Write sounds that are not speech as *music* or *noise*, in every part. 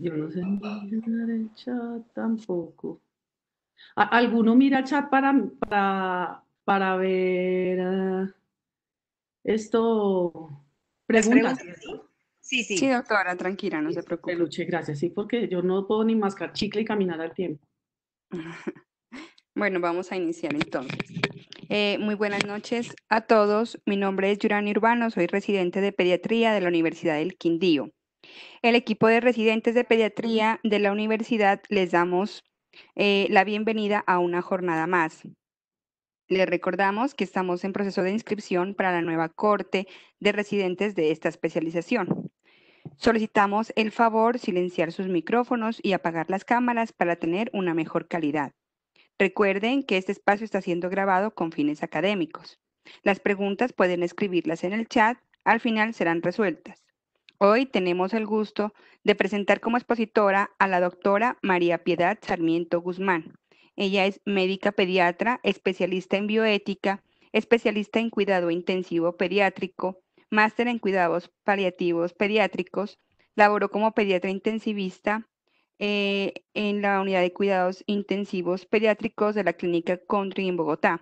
Yo no sé mirar ah. el chat tampoco. ¿Alguno mira el chat para, para, ver eh, esto? Preguntas. Sí, sí. Sí, doctora, tranquila, no se preocupe. Peluche, gracias. Sí, porque yo no puedo ni mascar chicle y caminar al tiempo. *laughs* bueno, vamos a iniciar entonces. Eh, muy buenas noches a todos. Mi nombre es Yurani Urbano, soy residente de pediatría de la Universidad del Quindío. El equipo de residentes de mm. pediatría de la universidad les damos eh, la bienvenida a una jornada más. Les recordamos que estamos en proceso de inscripción para la nueva corte de residentes de esta especialización. Solicitamos el favor silenciar sus micrófonos y apagar las cámaras para tener una mejor calidad. Recuerden que este espacio está siendo grabado con fines académicos. Las preguntas pueden escribirlas en el chat, al final serán resueltas. Hoy tenemos el gusto de presentar como expositora a la doctora María Piedad Sarmiento Guzmán. Ella es médica pediatra, especialista en bioética, especialista en cuidado intensivo pediátrico, máster en cuidados paliativos pediátricos, laboró como pediatra intensivista eh, en la unidad de cuidados intensivos pediátricos de la Clínica Country en Bogotá.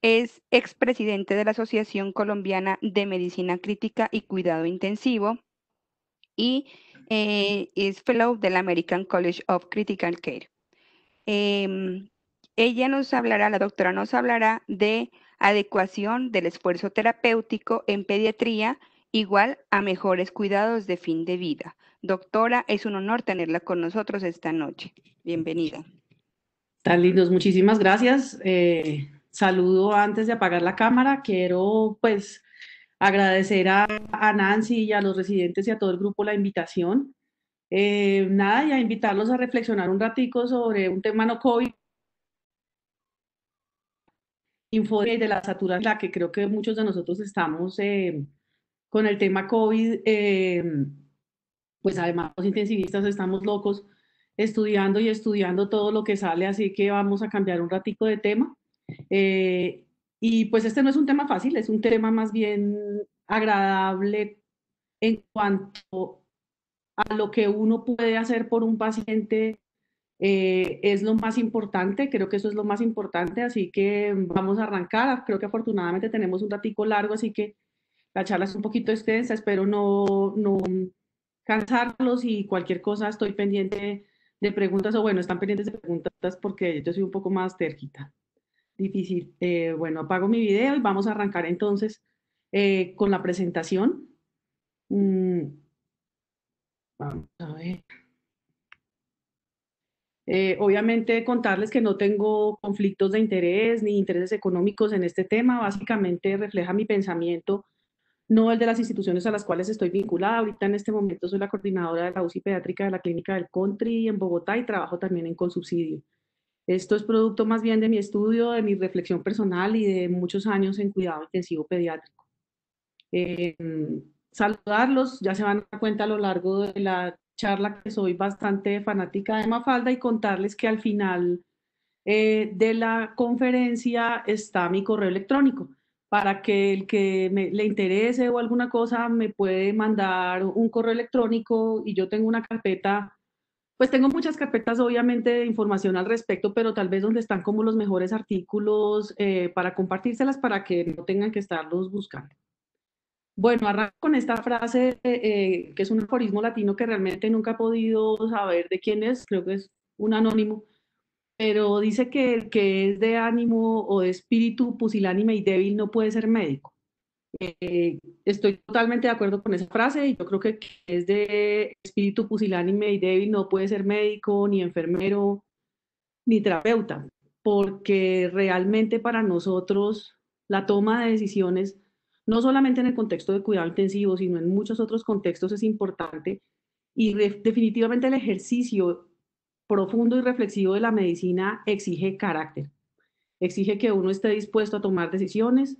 Es expresidente de la Asociación Colombiana de Medicina Crítica y Cuidado Intensivo, y eh, es fellow del American College of Critical Care. Em, ella nos hablará, la doctora nos hablará de adecuación del esfuerzo terapéutico en pediatría igual a mejores cuidados de fin de vida. Doctora, es un honor tenerla con nosotros esta noche. Bienvenida. Tan muchísimas gracias. Eh, saludo antes de apagar la cámara. Quiero pues agradecer a, Nancy y a los residentes y a todo el grupo la invitación. Eh, nada, y a invitarlos a reflexionar un ratico sobre un tema no COVID, info de la saturación, la que creo que muchos de nosotros estamos eh, con el tema COVID, eh, pues además los intensivistas estamos locos estudiando y estudiando todo lo que sale, así que vamos a cambiar un ratico de tema. Y pues este no es un tema fácil, es un tema más bien agradable en cuanto a lo que uno puede hacer por un paciente eh, es lo más importante, creo que eso es lo más importante, así que vamos a arrancar, creo que afortunadamente tenemos un ratico largo, así que la charla es un poquito extensa, espero no, no cansarlos y cualquier cosa estoy pendiente de preguntas o bueno, están pendientes de preguntas porque yo soy un poco más terquita difícil. Eh, bueno, apago mi video y vamos a arrancar entonces eh, con la presentación. Mm. vamos a ver. Eh, obviamente contarles que no tengo conflictos de interés ni intereses económicos en este tema. Básicamente refleja mi pensamiento, no el de las instituciones a las cuales estoy vinculada. Ahorita en este momento soy la coordinadora de la UCI pediátrica de la Clínica del Country en Bogotá y trabajo también en Consubsidio. Esto es producto más bien de mi estudio, de mi reflexión personal y de muchos años en cuidado intensivo pediátrico. Em, saludarlos, ya se van a dar cuenta a lo largo de la charla que soy bastante fanática de Mafalda y contarles que al final eh, de la conferencia está mi correo electrónico para que el que le interese o alguna cosa me puede mandar un correo electrónico y yo tengo una carpeta pues tengo muchas carpetas, obviamente, de información al respecto, pero tal vez donde están como los mejores artículos eh, para compartírselas para que no tengan que estarlos buscando. Bueno, arranco con esta frase eh, que es un aforismo latino que realmente nunca he podido saber de quién es, creo que es un anónimo, pero dice que el que es de ánimo o de espíritu pusilánime y débil no puede ser médico. Eh, estoy totalmente de acuerdo con esa frase y yo creo que es de espíritu pusilánime y débil, no puede ser médico, ni enfermero, ni terapeuta, porque realmente para nosotros la toma de decisiones, no solamente en el contexto de cuidado intensivo, sino en muchos otros contextos es importante y definitivamente el ejercicio profundo y reflexivo de la medicina exige carácter, exige que uno esté dispuesto a tomar decisiones,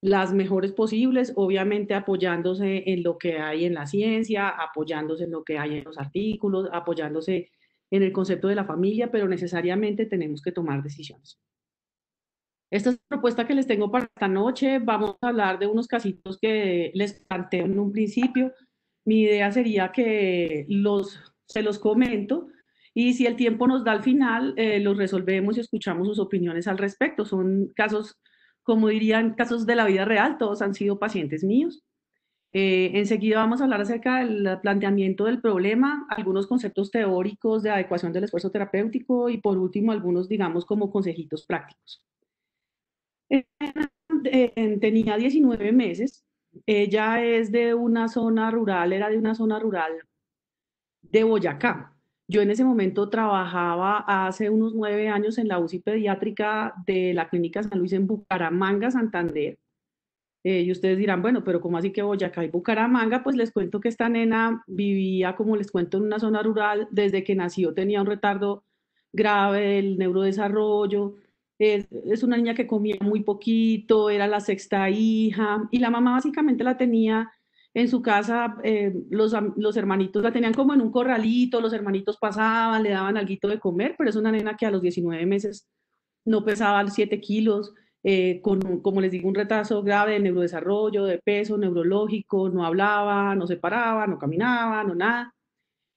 las mejores posibles, obviamente apoyándose en lo que hay en la ciencia, apoyándose en lo que hay en los artículos, apoyándose en el concepto de la familia, pero necesariamente tenemos que tomar decisiones. Esta es la propuesta que les tengo para esta noche. Vamos a hablar de unos casitos que les planteé en un principio. Mi idea sería que los, se los comento y si el tiempo nos da al final, eh, los resolvemos y escuchamos sus opiniones al respecto. Son casos como dirían casos de la vida real, todos han sido pacientes míos. Eh, enseguida vamos a hablar acerca del planteamiento del problema, algunos conceptos teóricos de adecuación del esfuerzo terapéutico y por último algunos, digamos, como consejitos prácticos. Eh, tenía 19 meses, ella es de una zona rural, era de una zona rural de Boyacá, yo en ese momento trabajaba hace unos nueve años en la UCI pediátrica de la Clínica San Luis en Bucaramanga, Santander. Eh, y ustedes dirán, bueno, pero ¿cómo así que Boyacá y Bucaramanga? Pues les cuento que esta nena vivía, como les cuento, en una zona rural. Desde que nació tenía un retardo grave del neurodesarrollo. es una niña que comía muy poquito, era la sexta hija. Y la mamá básicamente la tenía en su casa eh, los, los, hermanitos la tenían como en un corralito, los hermanitos pasaban, le daban algo de comer, pero es una nena que a los 19 meses no pesaba 7 kilos, eh, con, como les digo, un retraso grave de neurodesarrollo, de peso, neurológico, no hablaba, no se paraba, no caminaba, no nada.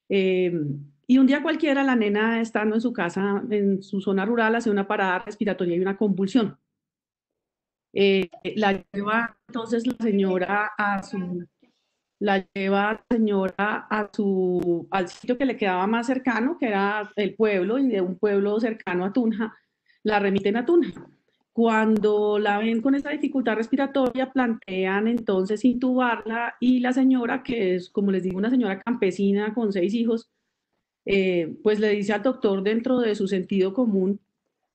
Em, y un día cualquiera la nena estando en su casa, en su zona rural, hace una parada respiratoria y una convulsión. Eh, la lleva entonces la señora a su la lleva la señora a su, al sitio que le quedaba más cercano, que era el pueblo, y de un pueblo cercano a Tunja, la remiten a Tunja. Cuando la ven con esa dificultad respiratoria, plantean entonces intubarla y la señora, que es, como les digo, una señora campesina con seis hijos, eh, pues le dice al doctor dentro de su sentido común,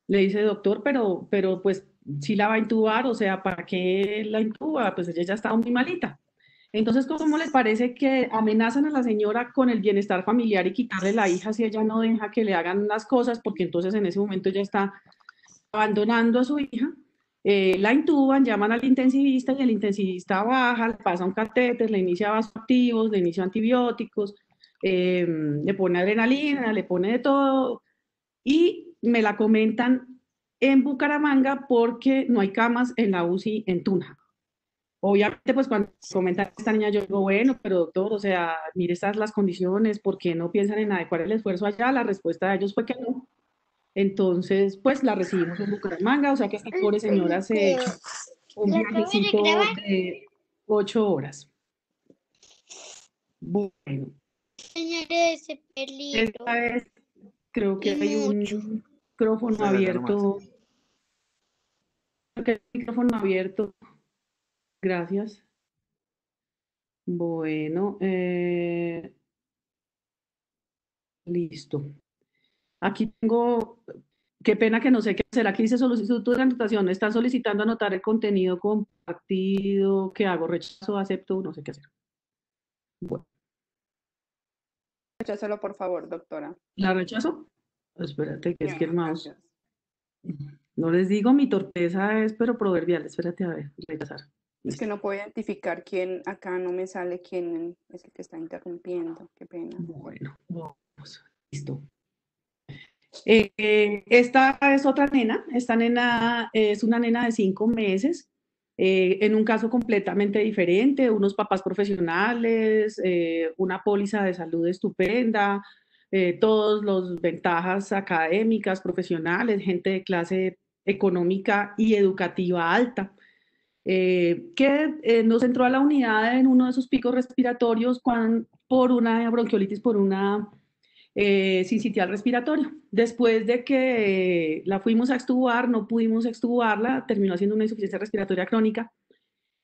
le dice, doctor, pero, pero pues si la va a intubar, o sea, ¿para qué la intuba? Pues ella ya está muy malita. Entonces, ¿cómo les parece que amenazan a la señora con el bienestar familiar y quitarle la hija si ella no deja que le hagan las cosas? Porque entonces en ese momento ya está abandonando a su hija. Eh, la intuban, llaman al intensivista y el intensivista baja, le pasa un catéter, le inicia vasoactivos, le inicia antibióticos, eh, le pone adrenalina, le pone de todo. Y me la comentan en Bucaramanga porque no hay camas en la UCI en Tunja. Obviamente, pues cuando comentan esta niña, yo digo, bueno, pero doctor, o sea, mire estas las condiciones, ¿por qué no piensan en adecuar el esfuerzo allá? La respuesta de ellos fue que no. Entonces, pues la recibimos en Bucaramanga, o sea que esta pobre señora se un viajecito de ocho horas. Bueno. Señores, Esta vez creo que hay un micrófono abierto. Creo que hay un micrófono abierto gracias. Bueno, eh, listo. Aquí tengo, qué pena que no sé qué hacer. Aquí dice solicitud de anotación. Están solicitando anotar el contenido compartido. ¿Qué hago? ¿Rechazo? ¿Acepto? No sé qué hacer. Bueno. Rechazalo, por favor, doctora. ¿La rechazo? Espérate, que es que el No les digo, mi torpeza es, pero proverbial. Espérate, a ver, rechazar. Es que no puedo identificar quién, acá no me sale quién es el que está interrumpiendo, qué pena. Bueno, vamos, listo. Eh, eh, esta es otra nena, esta nena es una nena de cinco meses, eh, en un caso completamente diferente, unos papás profesionales, una póliza de salud estupenda, todos los ventajas académicas, profesionales, gente de clase económica y educativa alta. Eh, que eh, nos entró a la unidad en uno de sus picos respiratorios por una bronquiolitis, por una eh, sincitial respiratoria. Después de que la fuimos a extubar, no pudimos extubarla, terminó haciendo una insuficiencia respiratoria crónica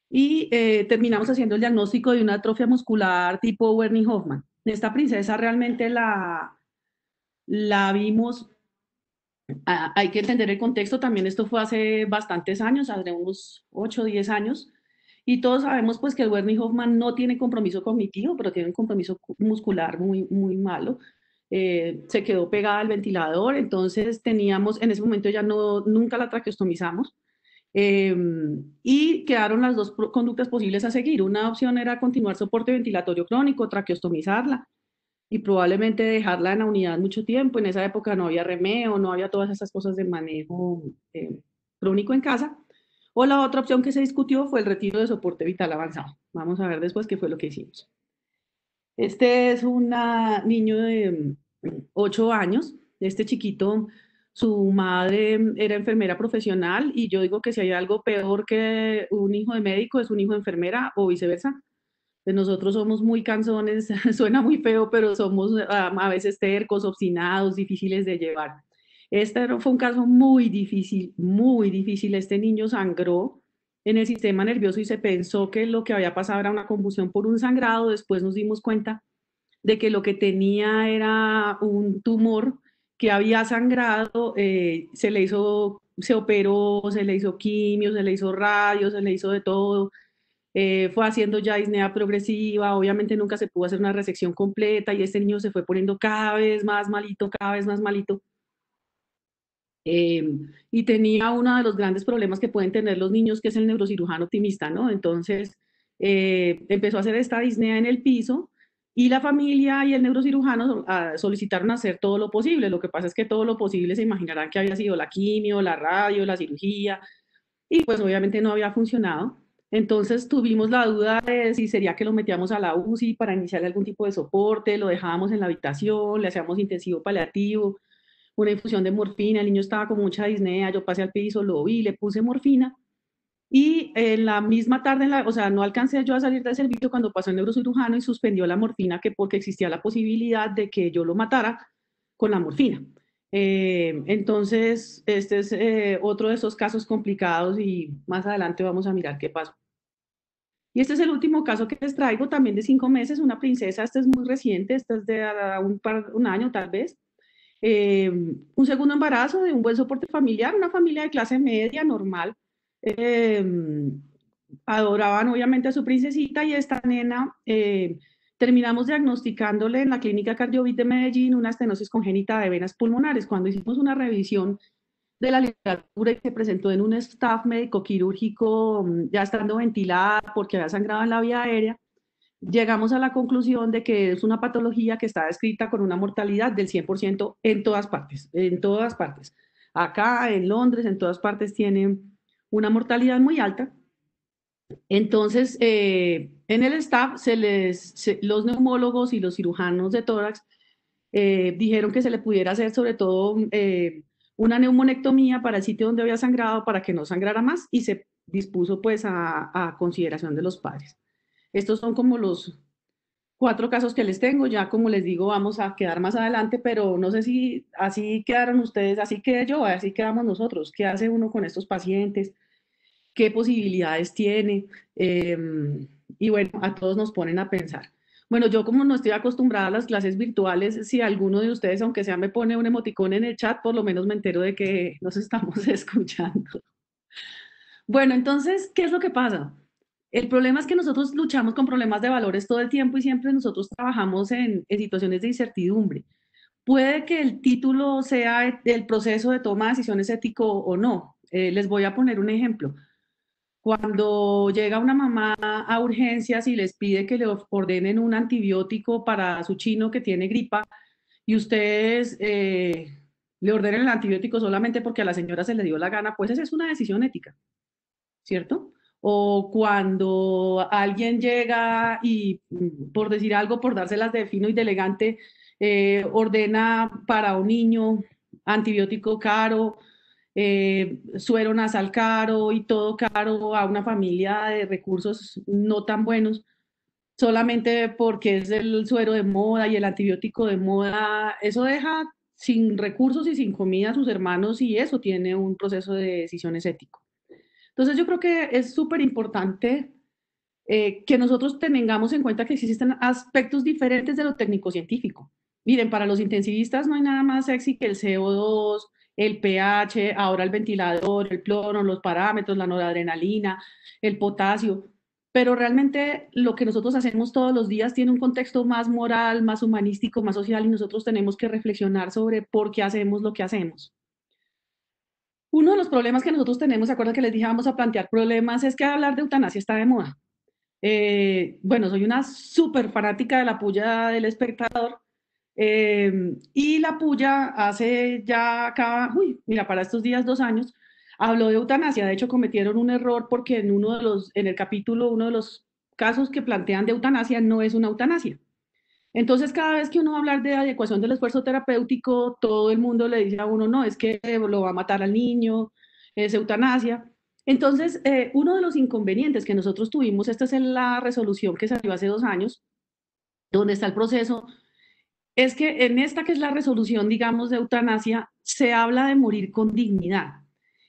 y eh, terminamos haciendo el diagnóstico de una atrofia muscular tipo wernicke Hoffman. Esta princesa realmente la, la vimos Ah, hay que entender el contexto, también esto fue hace bastantes años, hace unos 8 o 10 años, y todos sabemos pues que el Werner Hoffman no tiene compromiso cognitivo, pero tiene un compromiso muscular muy, muy malo. Eh, se quedó pegada al ventilador, entonces teníamos, en ese momento ya no, nunca la traqueostomizamos. Eh, y quedaron las dos conductas posibles a seguir. Una opción era continuar soporte ventilatorio crónico, traqueostomizarla y probablemente dejarla en la unidad mucho tiempo. En esa época no había remeo, no había todas esas cosas de manejo eh, crónico en casa. O la otra opción que se discutió fue el retiro de soporte vital avanzado. Vamos a ver después qué fue lo que hicimos. Este es un niño de 8 mm, años. Este chiquito, su madre era enfermera profesional y yo digo que si hay algo peor que un hijo de médico es un hijo de enfermera o viceversa. Pues, nosotros somos muy canzones, *laughs* suena muy feo, pero somos a veces tercos, obstinados, difíciles de llevar. Este fue un caso muy difícil, muy difícil. Este niño sangró en el sistema nervioso y se pensó que lo que había pasado era una convulsión por un sangrado. Después nos dimos cuenta de que lo que tenía era un tumor que había sangrado, eh, se le hizo, se operó, se le hizo quimio, se le hizo radio, se le hizo de todo, eh, fue haciendo ya disnea progresiva, obviamente nunca se pudo hacer una resección completa y este niño se fue poniendo cada vez más malito, cada vez más malito. Em, y tenía uno de los grandes problemas que pueden tener los niños, que es el neurocirujano optimista, ¿no? Entonces eh, empezó a hacer esta disnea en el piso y la familia y el neurocirujano ah, solicitaron hacer todo lo posible. Lo que pasa es que todo lo posible se imaginarán que había sido la quimio, la radio, la cirugía, y pues obviamente no había funcionado. Entonces tuvimos la duda de si sería que lo metíamos a la UCI para iniciar algún tipo de soporte, lo dejábamos en la habitación, le hacíamos intensivo paliativo, una infusión de morfina, el niño estaba con mucha disnea, yo pasé al piso, lo vi, le puse morfina y en la misma tarde, la, o sea, no alcancé yo a salir del servicio cuando pasó el neurocirujano y suspendió la morfina que porque existía la posibilidad de que yo lo matara con la morfina. Eh, entonces, este es eh, otro de esos casos complicados y más adelante vamos a mirar qué pasó. Y este es el último caso que les traigo, también de cinco meses, una princesa, esta es muy reciente, esta es de un, año tal vez. Em, un segundo embarazo de un buen soporte familiar, una familia de clase media, normal. Em, adoraban obviamente a su princesita y esta nena em, terminamos diagnosticándole en la clínica Cardiovit de Medellín una estenosis congénita de venas pulmonares. Cuando hicimos una revisión de la literatura y que presentó en un staff médico quirúrgico mm, ya estando ventilada porque había sangrado en la vía aérea, llegamos a la conclusión de que es una patología que está descrita con una mortalidad del 100% en todas partes, en todas partes. Acá, en Londres, en todas partes tienen una mortalidad muy alta. Entonces, eh, en el staff, se les, los neumólogos y los cirujanos de tórax eh, dijeron que se le pudiera hacer sobre todo eh, una neumonectomía para el sitio donde había sangrado para que no sangrara más y se dispuso pues a, consideración de los padres. Estos son como los cuatro casos que les tengo, ya como les digo vamos a quedar más adelante, pero no sé si así quedaron ustedes, así quedé yo, así quedamos nosotros, qué hace uno con estos pacientes, qué posibilidades tiene em, y bueno, a todos nos ponen a pensar. Bueno, yo como no estoy acostumbrada a las clases virtuales, si alguno de ustedes, aunque sea, me pone un emoticón en el chat, por lo menos me entero de que nos estamos *laughs* escuchando. Bueno, entonces, ¿qué es lo que pasa? El problema es que nosotros luchamos con problemas de valores todo el tiempo y siempre nosotros trabajamos en, situaciones de incertidumbre. Puede que el título sea el proceso de toma de decisiones ético o no. Eh, les voy a poner un ejemplo. Cuando llega una mamá a urgencias y les pide que le ordenen un antibiótico para su chino que tiene gripa y ustedes eh, le ordenen el antibiótico solamente porque a la señora se le dio la gana, pues esa es una decisión ética, ¿cierto? o cuando alguien llega y, mm, por decir algo, por dárselas de fino y de elegante, eh, ordena para un niño antibiótico caro eh, suero nasal caro y todo caro a una familia de recursos no tan buenos, solamente porque es el suero de moda y el antibiótico de moda, eso deja sin recursos y sin comida a sus hermanos y eso tiene un proceso de decisión ético. Entonces yo creo que es súper importante eh, que nosotros tengamos en cuenta que existen aspectos diferentes de lo técnico-científico. Miren, para los intensivistas no hay nada más sexy que el CO2, el pH, ahora el ventilador, el plono, los parámetros, la noradrenalina, el potasio, pero realmente lo que nosotros hacemos todos los días tiene un contexto más moral, más humanístico, más social y nosotros tenemos que reflexionar sobre por qué hacemos lo que hacemos. Uno de los problemas que nosotros tenemos, ¿se acuerdan que les dije vamos a plantear problemas? Es que hablar de eutanasia está de moda. Eh, bueno, soy una súper fanática de la puya del espectador, Em, y la Puya hace ya acá, uy, mira, para estos días dos años, habló de eutanasia. De hecho, cometieron un error porque en uno de los, en el capítulo, uno de los casos que plantean de eutanasia no es una eutanasia. Entonces, cada vez que uno va a hablar de adecuación del esfuerzo terapéutico, todo el mundo le dice a uno, no, es que lo va a matar al niño, es eutanasia. Entonces, eh, uno de los inconvenientes que nosotros tuvimos, esta es la resolución que salió hace dos años, donde está el proceso es que en esta que es la resolución, digamos, de eutanasia, se habla de morir con dignidad.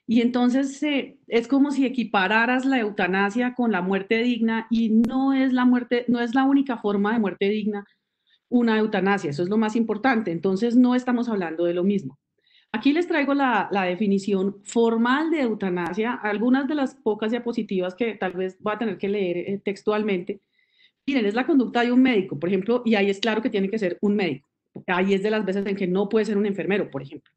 Y entonces es como si equipararas la eutanasia con la muerte digna y no es la muerte, no es la única forma de muerte digna una eutanasia, eso es lo más importante. Entonces no estamos hablando de lo mismo. Aquí les traigo la, definición formal de eutanasia, algunas de las pocas diapositivas que tal vez va a tener que leer eh, textualmente, miren, es la conducta de un médico, por ejemplo, y ahí es claro que tiene que ser un médico. Ahí es de las veces en que no puede ser un enfermero, por ejemplo.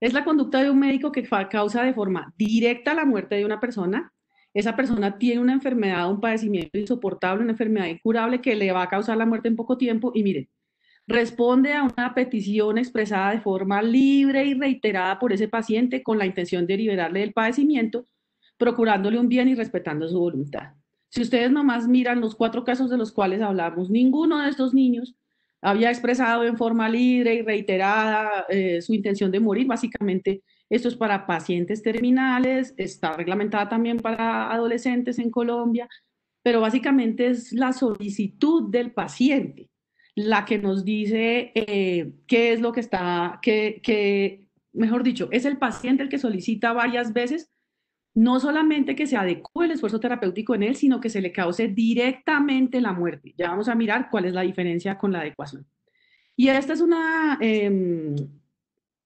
Es la conducta de un médico que causa de forma directa la muerte de una persona. Esa persona tiene una enfermedad, un padecimiento insoportable, una enfermedad incurable que le va a causar la muerte en poco tiempo. Y miren, responde a una petición expresada de forma libre y reiterada por ese paciente con la intención de liberarle del padecimiento, procurándole un bien y respetando su voluntad. Si ustedes nomás miran los cuatro casos de los cuales hablamos, ninguno de estos niños había expresado en forma libre y reiterada eh, su intención de morir. Básicamente, esto es para pacientes terminales, está reglamentada también para adolescentes en Colombia, pero básicamente es la solicitud del paciente la que nos dice eh, qué es lo que está, que, mejor dicho, es el paciente el que solicita varias veces no solamente que se adecue el esfuerzo terapéutico en él, sino que se le cause directamente la muerte. Ya vamos a mirar cuál es la diferencia con la adecuación. Y este es un em,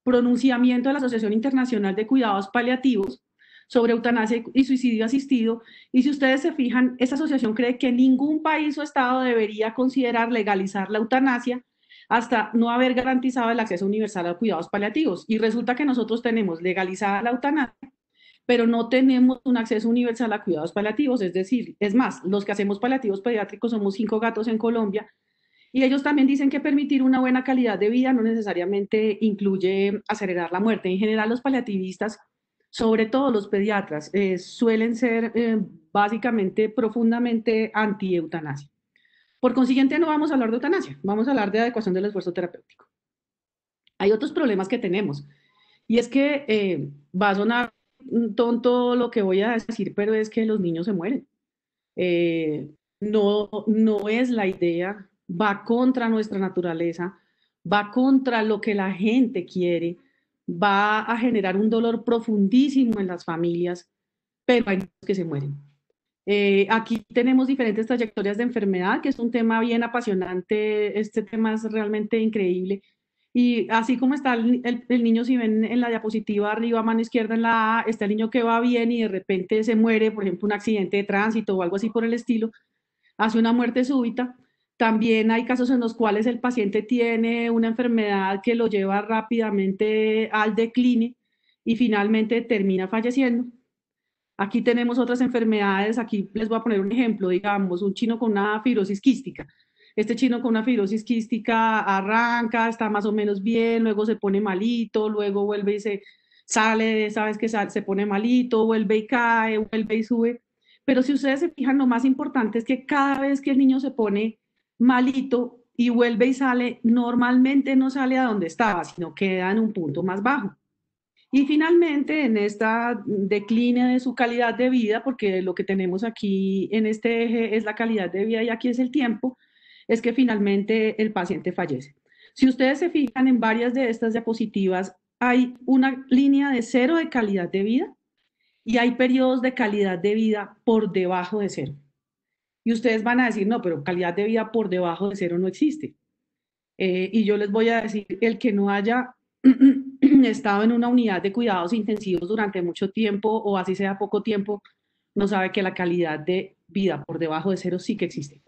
pronunciamiento de la Asociación Internacional de Cuidados Paliativos sobre eutanasia y suicidio asistido. Y si ustedes se fijan, esta asociación cree que ningún país o estado debería considerar legalizar la eutanasia hasta no haber garantizado el acceso universal a cuidados paliativos. Y resulta que nosotros tenemos legalizada la eutanasia pero no tenemos un acceso universal a cuidados paliativos, es decir, es más, los que hacemos paliativos pediátricos somos cinco gatos en Colombia, y ellos también dicen que permitir una buena calidad de vida no necesariamente incluye acelerar la muerte. En general, los paliativistas, sobre todo los pediatras, eh, suelen ser eh, básicamente profundamente anti-eutanasia. Por consiguiente, no vamos a hablar de eutanasia, vamos a hablar de adecuación del esfuerzo terapéutico. Hay otros problemas que tenemos, y es que eh, va a sonar tonto lo que voy a decir, pero es que los niños se mueren. Eh, no, no es la idea, va contra nuestra naturaleza, va contra lo que la gente quiere, va a generar un dolor profundísimo en las familias, pero hay niños que se mueren. Eh, aquí tenemos diferentes trayectorias de enfermedad, que es un tema bien apasionante, este tema es realmente increíble, y así como está el, niño, si ven en la diapositiva arriba, mano izquierda en la A, está el niño que va bien y de repente se muere, por ejemplo, un accidente de tránsito o algo así por el estilo, hace una muerte súbita. También hay casos en los cuales el paciente tiene una enfermedad que lo lleva rápidamente al decline y finalmente termina falleciendo. Aquí tenemos otras enfermedades, aquí les voy a poner un ejemplo, digamos, un chino con una fibrosis quística este chino con una fibrosis quística arranca, está más o menos bien, luego se pone malito, luego vuelve y se sale, sabes que se pone malito, vuelve y cae, vuelve y sube. Pero si ustedes se fijan, lo más importante es que cada vez que el niño se pone malito y vuelve y sale, normalmente no sale a donde estaba, sino queda en un punto más bajo. Y finalmente, en esta decline de su calidad de vida, porque lo que tenemos aquí en este eje es la calidad de vida y aquí es el tiempo, es que finalmente el paciente fallece. Si ustedes se fijan en varias de estas diapositivas, hay una línea de cero de calidad de vida y hay periodos de calidad de vida por debajo de cero. Y ustedes van a decir, no, pero calidad de vida por debajo de cero no existe. Eh, y yo les voy a decir, el que no haya *clears throat* estado en una unidad de cuidados intensivos durante mucho tiempo o así sea poco tiempo, no sabe que la calidad de vida por debajo de cero sí que existe.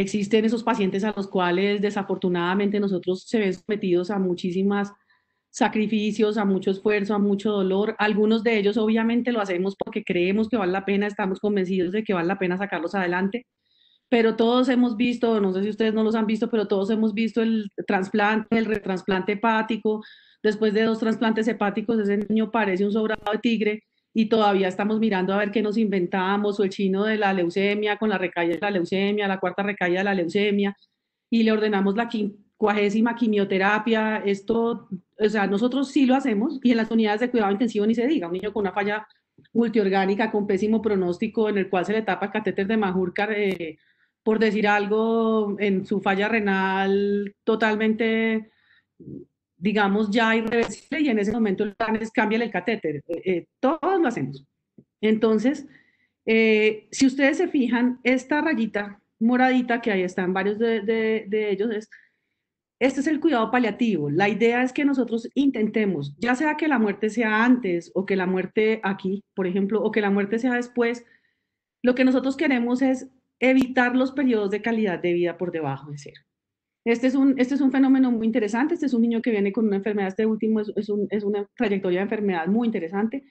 Existen esos pacientes a los cuales desafortunadamente nosotros se ven sometidos a muchísimos sacrificios, a mucho esfuerzo, a mucho dolor. Algunos de ellos obviamente lo hacemos porque creemos que vale la pena, estamos convencidos de que vale la pena sacarlos adelante, pero todos hemos visto, no sé si ustedes no los han visto, pero todos hemos visto el trasplante, el retransplante hepático. Después de dos trasplantes hepáticos, ese niño parece un sobrado de tigre y todavía estamos mirando a ver qué nos inventamos, o el chino de la leucemia con la recaída de la leucemia, la cuarta recaída de la leucemia, y le ordenamos la cuagésima quimioterapia, esto, o sea, nosotros sí lo hacemos, y en las unidades de cuidado intensivo ni se diga, un niño con una falla multiorgánica con pésimo pronóstico en el cual se le tapa catéter de Majurcar, eh, por decir algo, en su falla renal totalmente digamos, ya irreversible y en ese momento el plan es cambiar el catéter. Eh, eh, todos lo hacemos. Entonces, eh, si ustedes se fijan, esta rayita moradita que ahí está en varios de, de ellos es, este es el cuidado paliativo. La idea es que nosotros intentemos, ya sea que la muerte sea antes o que la muerte aquí, por ejemplo, o que la muerte sea después, lo que nosotros queremos es evitar los periodos de calidad de vida por debajo de cero. Este es, un, este es un fenómeno muy interesante, este es un niño que viene con una enfermedad, este último es, es una trayectoria de enfermedad muy interesante,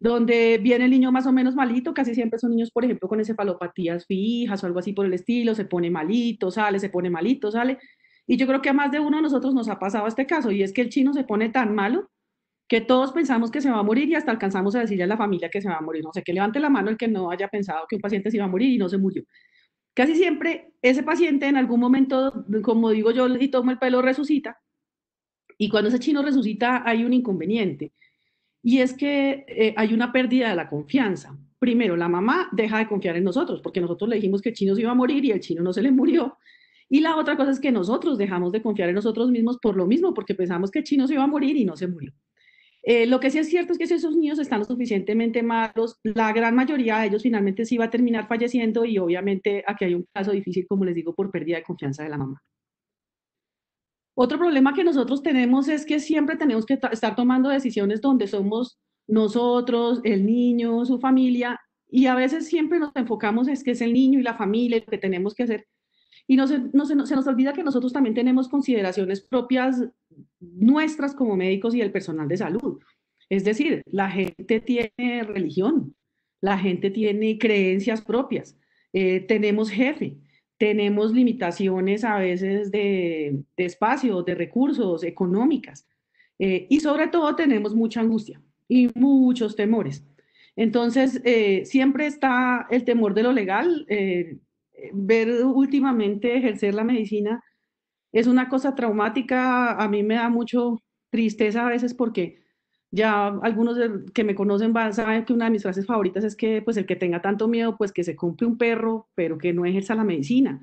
donde viene el niño más o menos malito, casi siempre son niños, por ejemplo, con encefalopatías fijas o algo así por el estilo, se pone malito, sale, se pone malito, sale. Y yo creo que a más de uno de nosotros nos ha pasado este caso, y es que el chino se pone tan malo que todos pensamos que se va a morir y hasta alcanzamos a decirle a la familia que se va a morir. No sé, que levante la mano el que no haya pensado que un paciente se iba a morir y no se murió. Casi siempre ese paciente en algún momento, como digo yo, le tomo el pelo, resucita. Y cuando ese chino resucita hay un inconveniente. Y es que eh, hay una pérdida de la confianza. Primero, la mamá deja de confiar en nosotros, porque nosotros le dijimos que el chino se iba a morir y el chino no se le murió. Y la otra cosa es que nosotros dejamos de confiar en nosotros mismos por lo mismo, porque pensamos que el chino se iba a morir y no se murió. Eh, lo que sí es cierto es que si esos niños están lo suficientemente malos, la gran mayoría de ellos finalmente sí va a terminar falleciendo y obviamente aquí hay un caso difícil, como les digo, por pérdida de confianza de la mamá. Otro problema que nosotros tenemos es que siempre tenemos que estar tomando decisiones donde somos nosotros, el niño, su familia, y a veces siempre nos enfocamos es que es el niño y la familia lo que tenemos que hacer, y no se, no se, nos olvida que nosotros también tenemos consideraciones propias nuestras como médicos y el personal de salud. Es decir, la gente tiene religión, la gente tiene creencias propias, eh, tenemos jefe, tenemos limitaciones a veces de, de espacio, de recursos, económicas, eh, y sobre todo tenemos mucha angustia y muchos temores. Entonces, eh, siempre está el temor de lo legal. Eh, ver últimamente ejercer la medicina es una cosa traumática. A mí me da mucho tristeza a veces porque ya algunos que me conocen van, saben que una de mis frases favoritas es que pues el que tenga tanto miedo, pues que se cumple un perro, pero que no ejerza la medicina.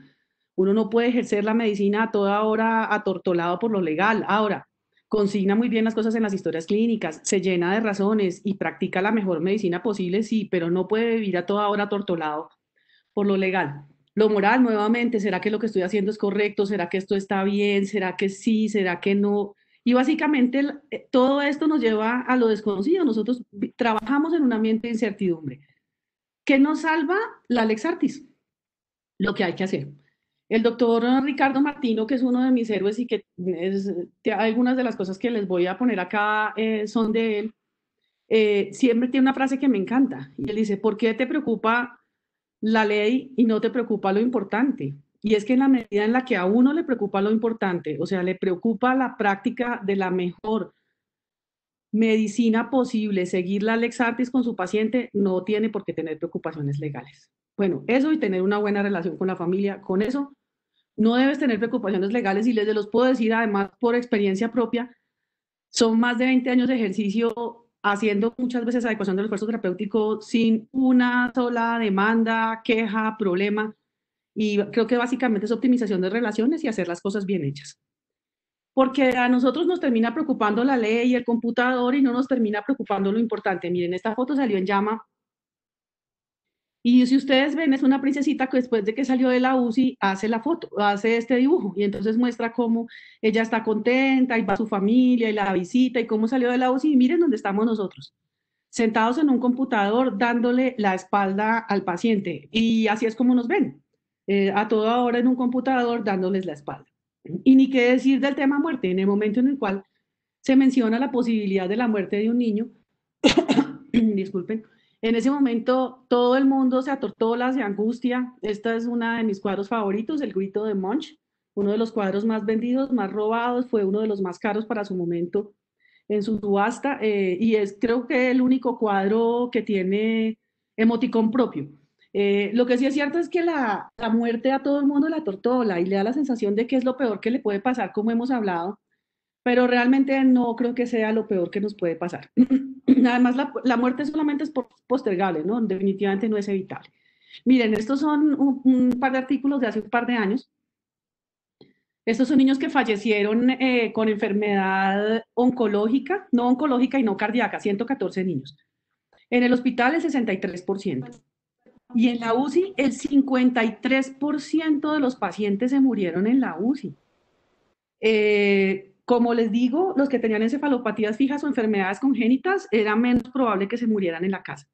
Uno no puede ejercer la medicina a toda hora atortolado por lo legal. Ahora, consigna muy bien las cosas en las historias clínicas, se llena de razones y practica la mejor medicina posible, sí, pero no puede vivir a toda hora atortolado por lo legal. Lo moral nuevamente, ¿será que lo que estoy haciendo es correcto? ¿Será que esto está bien? ¿Será que sí? ¿Será que no? Y básicamente eh, todo esto nos lleva a lo desconocido. Nosotros trabajamos en un ambiente de incertidumbre. ¿Qué nos salva? La Lex Artis. Lo que hay que hacer. El doctor Ricardo Martino, que es uno de mis héroes y que algunas de las cosas que les voy a poner acá eh, son de él, eh, siempre tiene una frase que me encanta. Y él dice, ¿por qué te preocupa la ley y no te preocupa lo importante. Y es que en la medida en la que a uno le preocupa lo importante, o sea, le preocupa la práctica de la mejor medicina posible, seguir la Lex Artis con su paciente, no tiene por qué tener preocupaciones legales. Bueno, eso y tener una buena relación con la familia, con eso no debes tener preocupaciones legales y les de los puedo decir además por experiencia propia, son más de 20 años de ejercicio haciendo muchas veces adecuación del esfuerzo terapéutico sin una sola demanda, queja, problema. Y creo que básicamente es optimización de relaciones y hacer las cosas bien hechas. Porque a nosotros nos termina preocupando la ley y el computador y no nos termina preocupando lo importante. Miren, esta foto salió en llama y si ustedes ven, es una princesita que después de que salió de la UCI hace la foto, hace este dibujo y entonces muestra cómo ella está contenta y va a su familia y la visita y cómo salió de la UCI y miren dónde estamos nosotros, sentados en un computador dándole la espalda al paciente. Y así es como nos ven, eh, a toda hora en un computador dándoles la espalda. Y ni qué decir del tema muerte, en el momento en el cual se menciona la posibilidad de la muerte de un niño, *coughs* disculpen, en ese momento todo el mundo se atortola, se angustia. Esta es una de mis cuadros favoritos, El grito de Munch, uno de los cuadros más vendidos, más robados, fue uno de los más caros para su momento en su subasta eh, y es creo que el único cuadro que tiene emoticón propio. Eh, lo que sí es cierto es que la, la muerte a todo el mundo la tortola y le da la sensación de que es lo peor que le puede pasar, como hemos hablado, pero realmente no creo que sea lo peor que nos puede pasar. *clears throat* Además, la, la, muerte solamente es postergable, ¿no? Definitivamente no es evitable. Miren, estos son un, par de artículos de hace un par de años. Estos son niños que fallecieron eh, con enfermedad oncológica, no oncológica y no cardíaca, 114 niños. En el hospital el 63%. Y en la UCI el 53% de los pacientes se murieron en la UCI. Eh, como les digo, los que tenían encefalopatías fijas o enfermedades congénitas era menos probable que se murieran en la casa.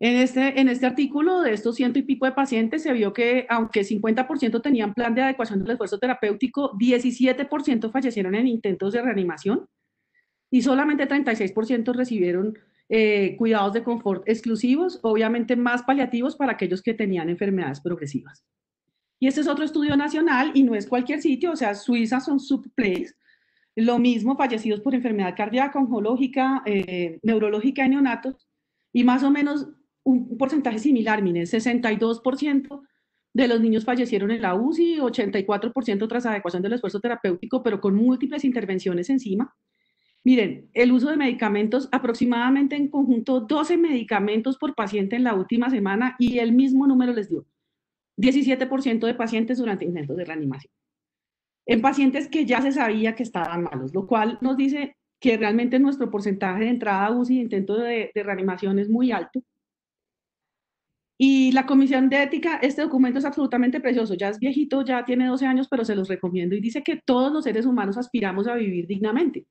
En este, en este artículo de estos ciento y pico de pacientes se vio que aunque 50% tenían plan de adecuación del esfuerzo terapéutico, 17% fallecieron en intentos de reanimación y solamente 36% recibieron eh, cuidados de confort exclusivos, obviamente más paliativos para aquellos que tenían enfermedades progresivas. Y este es otro estudio nacional y no es cualquier sitio, o sea, Suiza son subplays. Lo mismo fallecidos por enfermedad cardíaca, oncológica, eh, neurológica y neonatos. Y más o menos un, un porcentaje similar, miren, 62% de los niños fallecieron en la UCI, 84% tras adecuación del esfuerzo terapéutico, pero con múltiples intervenciones encima. Miren, el uso de medicamentos, aproximadamente en conjunto 12 medicamentos por paciente en la última semana y el mismo número les dio, 17% de pacientes durante intentos de reanimación. En pacientes que ya se sabía que estaban malos, lo cual nos dice que realmente nuestro porcentaje de entrada a UCI de intentos de, de reanimación es muy alto. Y la Comisión de Ética, este documento es absolutamente precioso, ya es viejito, ya tiene 12 años, pero se los recomiendo y dice que todos los seres humanos aspiramos a vivir dignamente.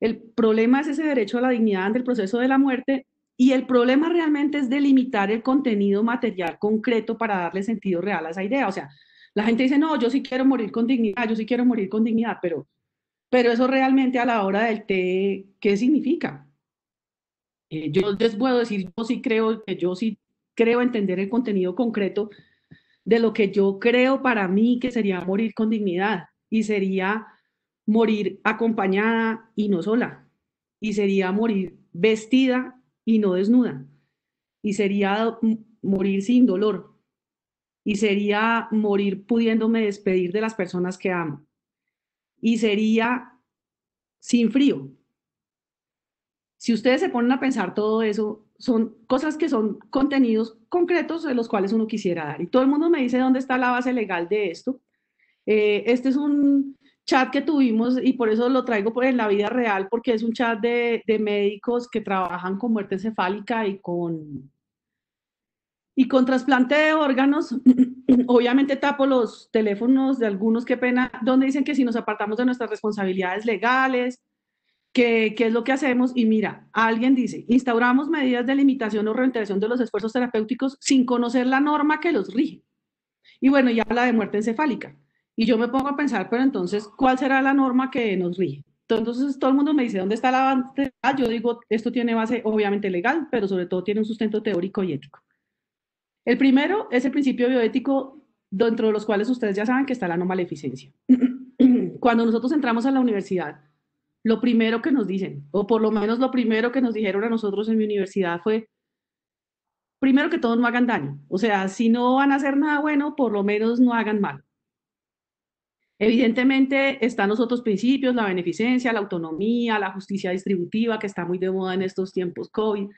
El problema es ese derecho a la dignidad ante el proceso de la muerte y el problema realmente es delimitar el contenido material concreto para darle sentido real a esa idea. O sea, la gente dice, no, yo sí quiero morir con dignidad, yo sí quiero morir con dignidad, pero, pero eso realmente a la hora del té, ¿qué significa? Eh, yo les puedo decir, yo sí creo que yo sí creo entender el contenido concreto de lo que yo creo para mí que sería morir con dignidad y sería morir acompañada y no sola y sería morir vestida y no desnuda. Y sería morir sin dolor. Y sería morir pudiéndome despedir de las personas que amo. Y sería sin frío. Si ustedes se ponen a pensar todo eso, son cosas que son contenidos concretos de los cuales uno quisiera dar. Y todo el mundo me dice dónde está la base legal de esto. Eh, este es un chat que tuvimos y por eso lo traigo por, en la vida real, porque es un chat de, médicos que trabajan con muerte encefálica y con y con trasplante de órganos, *clears throat* obviamente tapo los teléfonos de algunos, qué pena, donde dicen que si nos apartamos de nuestras responsabilidades legales, qué qué es lo que hacemos. Y mira, alguien dice, instauramos medidas de limitación o reintegración de los esfuerzos terapéuticos sin conocer la norma que los rige. Y bueno, ya habla de muerte encefálica. Y yo me pongo a pensar, pero entonces, ¿cuál será la norma que nos rige? Entonces todo el mundo me dice, ¿dónde está la base? Ah, yo digo, esto tiene base obviamente legal, pero sobre todo tiene un sustento teórico y ético. El primero es el principio bioético, dentro de los cuales ustedes ya saben que está la no maleficencia. *clears throat* Cuando nosotros entramos a la universidad, lo primero que nos dicen, o por lo menos lo primero que nos dijeron a nosotros en mi universidad fue, primero que todos no hagan daño. O sea, si no van a hacer nada bueno, por lo menos no hagan mal. Evidentemente están los otros principios, la beneficencia, la autonomía, la justicia distributiva, que está muy de moda en estos tiempos COVID.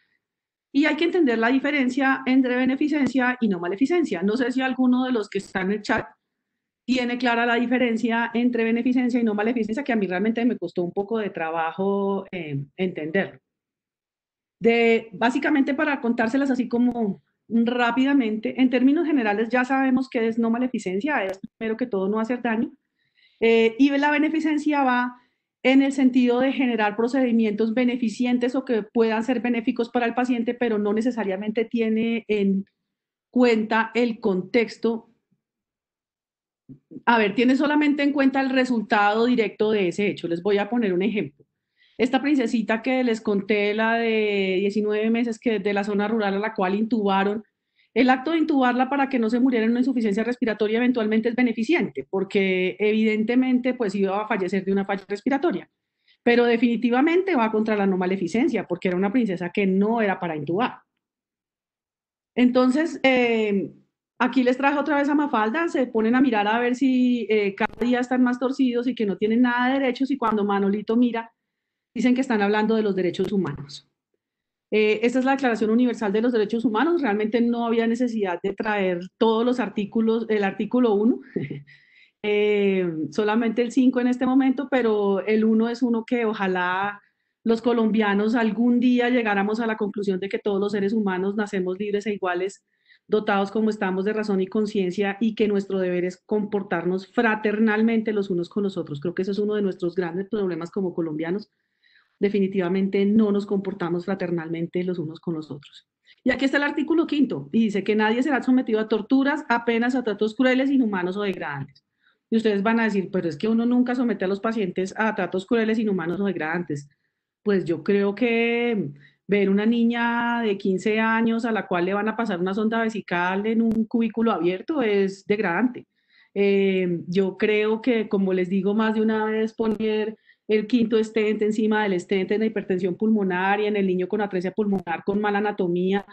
Y hay que entender la diferencia entre beneficencia y no maleficencia. No sé si alguno de los que están en el chat tiene clara la diferencia entre beneficencia y no maleficencia, que a mí realmente me costó un poco de trabajo eh, entenderlo. De, básicamente, para contárselas así como rápidamente, en términos generales ya sabemos que es no maleficencia, es primero que todo no hacer daño, eh, y la beneficencia va en el sentido de generar procedimientos beneficientes o que puedan ser benéficos para el paciente, pero no necesariamente tiene en cuenta el contexto. A ver, tiene solamente en cuenta el resultado directo de ese hecho. Les voy a poner un ejemplo. Esta princesita que les conté, la de 19 meses, que de la zona rural a la cual intubaron, el acto de intubarla para que no se muriera en una insuficiencia respiratoria eventualmente es beneficiente, porque evidentemente pues iba a fallecer de una falla respiratoria, pero definitivamente va contra la no maleficencia, porque era una princesa que no era para intubar. Entonces, em, aquí les traje otra vez a Mafalda, se ponen a mirar a ver si eh, cada día están más torcidos y que no tienen nada de derechos, y cuando Manolito mira, dicen que están hablando de los derechos humanos. Eh, esta es la Declaración Universal de los Derechos Humanos. Realmente no había necesidad de traer todos los artículos, el artículo 1, *laughs* eh, solamente el 5 en este momento, pero el 1 es uno que ojalá los colombianos algún día llegáramos a la conclusión de que todos los seres humanos nacemos libres e iguales, dotados como estamos de razón y conciencia y que nuestro deber es comportarnos fraternalmente los unos con los otros. Creo que ese es uno de nuestros grandes problemas como colombianos definitivamente no nos comportamos fraternalmente los unos con los otros. Y aquí está el artículo quinto, y dice que nadie será sometido a torturas, apenas a tratos crueles, inhumanos o degradantes. Y ustedes van a decir, pero es que uno nunca somete a los pacientes a tratos crueles, inhumanos o degradantes. Pues yo creo que ver una niña de 15 años a la cual le van a pasar una sonda vesical en un cubículo abierto es degradante. Eh, yo creo que, como les digo más de una vez, poner el quinto estente encima del estente en la hipertensión pulmonar y en el niño con atresia pulmonar con mala anatomía,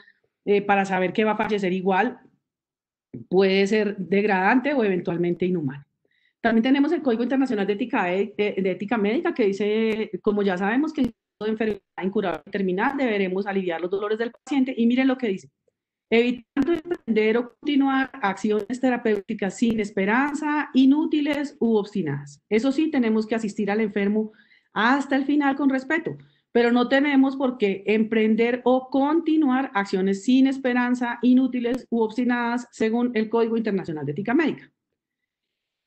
eh, para saber que va a fallecer igual, puede ser degradante o eventualmente inhumano. También tenemos el Código Internacional de Ética, e, de, Ética Médica que dice, como ya sabemos que de enfermedad incurable terminal deberemos aliviar los dolores del paciente y miren lo que dice evitando emprender o continuar acciones terapéuticas sin esperanza, inútiles u obstinadas. Eso sí, tenemos que asistir al enfermo hasta el final con respeto, pero no tenemos por qué emprender o continuar acciones sin esperanza, inútiles u obstinadas según el Código Internacional de Ética Médica.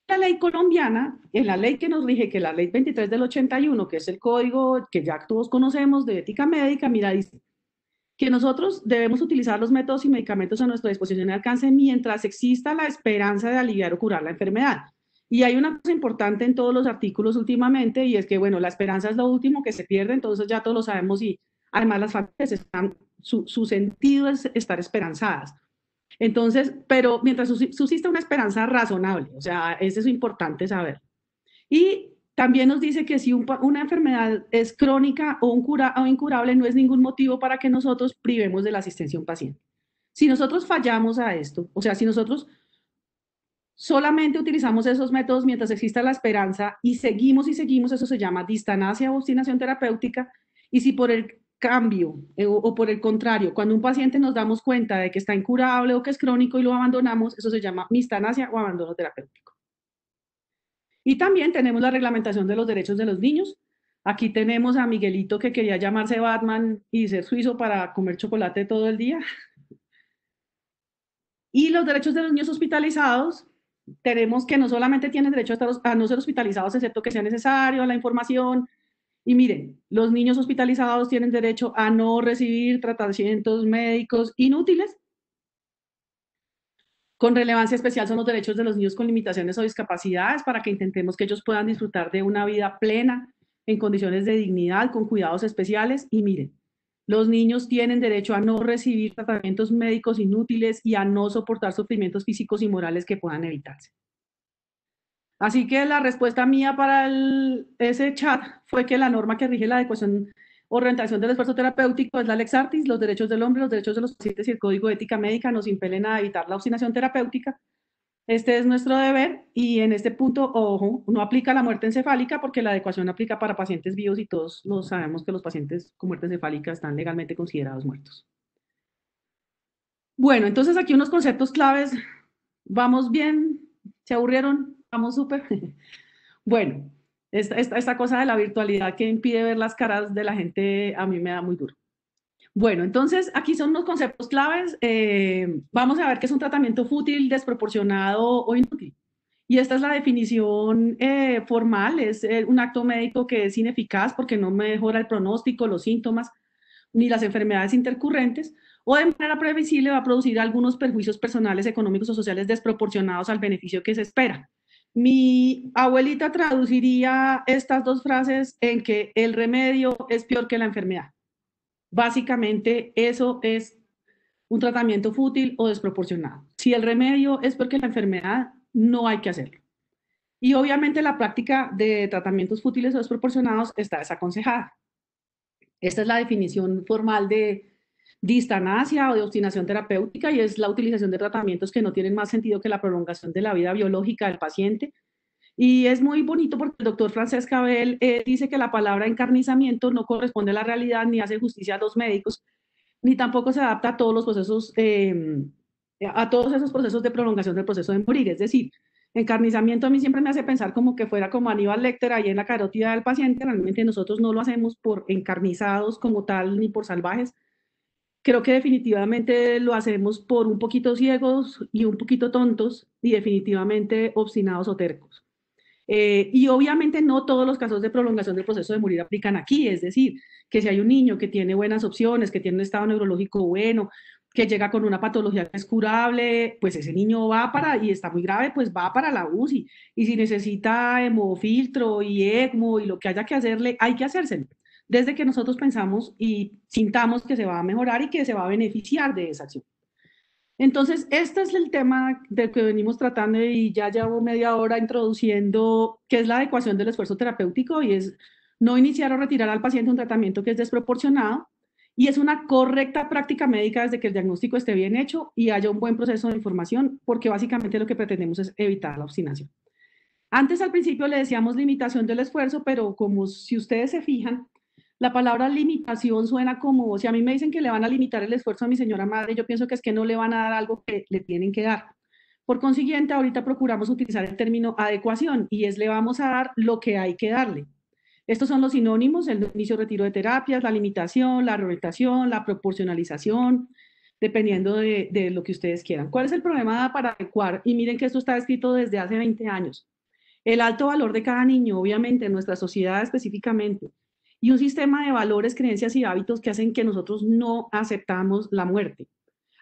La ley colombiana, en la ley que nos rige, que es la ley 23 del 81, que es el código que ya todos conocemos de ética médica, mira, dice, que nosotros debemos utilizar los métodos y medicamentos a nuestra disposición y alcance mientras exista la esperanza de aliviar o curar la enfermedad. Y hay una cosa importante en todos los artículos últimamente y es que, bueno, la esperanza es lo último que se pierde, entonces ya todos lo sabemos y además las familias están, su, su sentido es estar esperanzadas. Entonces, pero mientras subsista una esperanza razonable, o sea, eso es importante saber. Y también nos dice que si una enfermedad es crónica o, incurable, no es ningún motivo para que nosotros privemos de la asistencia a un paciente. Si nosotros fallamos a esto, o sea, si nosotros solamente utilizamos esos métodos mientras exista la esperanza y seguimos y seguimos, eso se llama distanacia o obstinación terapéutica, y si por el cambio eh, o, por el contrario, cuando un paciente nos damos cuenta de que está incurable o que es crónico y lo abandonamos, eso se llama mistanasia o abandono terapéutico. Y también tenemos la reglamentación de los derechos de los niños. Aquí tenemos a Miguelito que quería llamarse Batman y ser suizo para comer chocolate todo el día. Y los derechos de los niños hospitalizados, tenemos que no solamente tienen derecho a, no ser hospitalizados, excepto que sea necesario, la información. Y miren, los niños hospitalizados tienen derecho a no recibir tratamientos médicos inútiles con relevancia especial son los derechos de los niños con limitaciones o discapacidades para que intentemos que ellos puedan disfrutar de una vida plena, en condiciones de dignidad, con cuidados especiales. Y miren, los niños tienen derecho a no recibir tratamientos médicos inútiles y a no soportar sufrimientos físicos y morales que puedan evitarse. Así que la respuesta mía para ese chat fue que la norma que rige la adecuación Orientación del esfuerzo terapéutico es la Lex Artis, los derechos del hombre, los derechos de los pacientes y el código de ética médica nos impelen a evitar la obstinación terapéutica. Este es nuestro deber y en este punto, ojo, no aplica la muerte encefálica porque la adecuación aplica para pacientes vivos y todos lo sabemos que los pacientes con muerte encefálica están legalmente considerados muertos. Bueno, entonces aquí unos conceptos claves. ¿Vamos bien? ¿Se aburrieron? ¿Vamos súper? *laughs* bueno, esta, cosa de la virtualidad que impide ver las caras de la gente a mí me da muy duro. Bueno, entonces aquí son los conceptos claves. Eh, vamos a ver qué es un tratamiento fútil, desproporcionado o inútil. Y esta es la definición eh, formal, es eh, un acto médico que es ineficaz porque no mejora el pronóstico, los síntomas ni las enfermedades intercurrentes o de manera previsible va a producir algunos perjuicios personales, económicos o sociales desproporcionados al beneficio que se espera. Mi abuelita traduciría estas dos frases en que el remedio es peor que la enfermedad. Básicamente eso es un tratamiento fútil o desproporcionado. Si el remedio es peor que la enfermedad, no hay que hacerlo. Y obviamente la práctica de tratamientos fútiles o desproporcionados está desaconsejada. Esta es la definición formal de distanasia o de obstinación terapéutica y es la utilización de tratamientos que no tienen más sentido que la prolongación de la vida biológica del paciente. Y es muy bonito porque el doctor Francesc Cabel eh, dice que la palabra encarnizamiento no corresponde a la realidad ni hace justicia a los médicos, ni tampoco se adapta a todos los procesos, em, a todos esos procesos de prolongación del proceso de morir. Es decir, encarnizamiento a mí siempre me hace pensar como que fuera como Aníbal Lecter ahí en la carótida del paciente. Realmente nosotros no lo hacemos por encarnizados como tal ni por salvajes, creo que definitivamente lo hacemos por un poquito ciegos y un poquito tontos y definitivamente obstinados o tercos. Eh, y obviamente no todos los casos de prolongación del proceso de morir aplican aquí, es decir, que si hay un niño que tiene buenas opciones, que tiene un estado neurológico bueno, que llega con una patología que es curable, pues ese niño va para, y está muy grave, pues va para la UCI. Y si necesita hemofiltro y ECMO y lo que haya que hacerle, hay que hacérselo desde que nosotros pensamos y sintamos que se va a mejorar y que se va a beneficiar de esa acción. Entonces, este es el tema del que venimos tratando y ya llevo media hora introduciendo, que es la adecuación del esfuerzo terapéutico y es no iniciar o retirar al paciente un tratamiento que es desproporcionado y es una correcta práctica médica desde que el diagnóstico esté bien hecho y haya un buen proceso de información, porque básicamente lo que pretendemos es evitar la obstinación. Antes al principio le decíamos limitación del esfuerzo, pero como si ustedes se fijan, la palabra limitación suena como, si a mí me dicen que le van a limitar el esfuerzo a mi señora madre, yo pienso que es que no le van a dar algo que le tienen que dar. Por consiguiente, ahorita procuramos utilizar el término adecuación y es le vamos a dar lo que hay que darle. Estos son los sinónimos, el inicio retiro de terapias, la limitación, la reorientación, la proporcionalización, dependiendo de, de lo que ustedes quieran. ¿Cuál es el problema para adecuar? Y miren que esto está escrito desde hace 20 años. El alto valor de cada niño, obviamente, en nuestra sociedad específicamente, y un sistema de valores, creencias y hábitos que hacen que nosotros no aceptamos la muerte.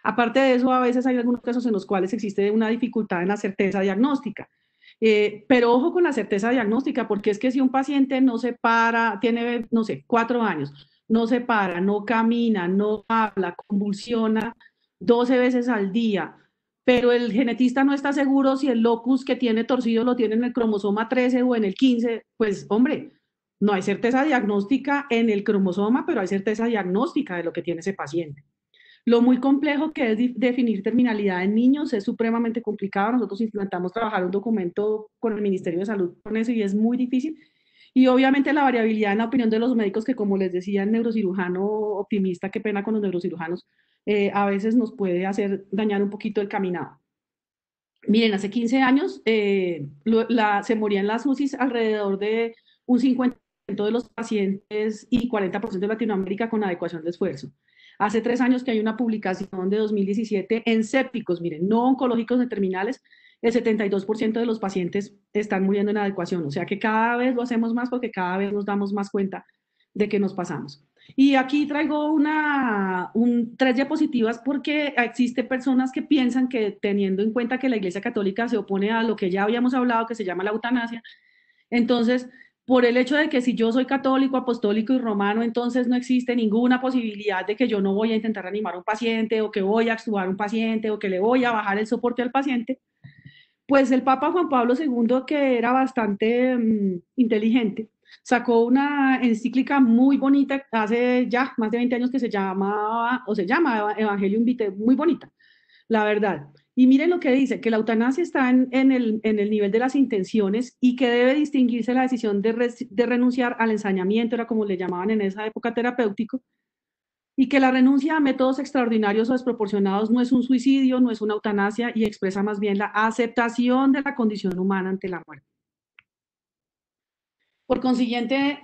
Aparte de eso, a veces hay algunos casos en los cuales existe una dificultad en la certeza diagnóstica. Eh, pero ojo con la certeza diagnóstica, porque es que si un paciente no se para, tiene, no sé, cuatro años, no se para, no camina, no habla, convulsiona 12 veces al día, pero el genetista no está seguro si el locus que tiene torcido lo tiene en el cromosoma 13 o en el 15, pues hombre, no hay certeza diagnóstica en el cromosoma, pero hay certeza diagnóstica de lo que tiene ese paciente. Lo muy complejo que es definir terminalidad en niños es supremamente complicado. Nosotros intentamos trabajar un documento con el Ministerio de Salud con eso y es muy difícil. Y obviamente la variabilidad en la opinión de los médicos, que como les decía el neurocirujano optimista, qué pena con los neurocirujanos, eh, a veces nos puede hacer dañar un poquito el caminado. Miren, hace 15 años eh, la, se morían las UCIs alrededor de un 50 de los pacientes y 40% de Latinoamérica con adecuación de esfuerzo. Hace tres años que hay una publicación de 2017 en sépticos, miren, no oncológicos de terminales, el 72% de los pacientes están muriendo en adecuación. O sea que cada vez lo hacemos más porque cada vez nos damos más cuenta de que nos pasamos. Y aquí traigo una, tres diapositivas porque existe personas que piensan que teniendo en cuenta que la Iglesia Católica se opone a lo que ya habíamos hablado, que se llama la eutanasia, entonces por el hecho de que si yo soy católico, apostólico y romano, entonces no existe ninguna posibilidad de que yo no voy a intentar animar a un paciente o que voy a actuar un paciente o que le voy a bajar el soporte al paciente, pues el Papa Juan Pablo II, que era bastante mm, inteligente, sacó una encíclica muy bonita hace ya más de 20 años que se llamaba o se llama Evangelium Vitae, muy bonita, la verdad. Y miren lo que dice, que la eutanasia está en, el, en el, nivel de las intenciones y que debe distinguirse la decisión de, de, renunciar al ensañamiento, era como le llamaban en esa época terapéutico, y que la renuncia a métodos extraordinarios o desproporcionados no es un suicidio, no es una eutanasia y expresa más bien la aceptación de la condición humana ante la muerte. Por consiguiente,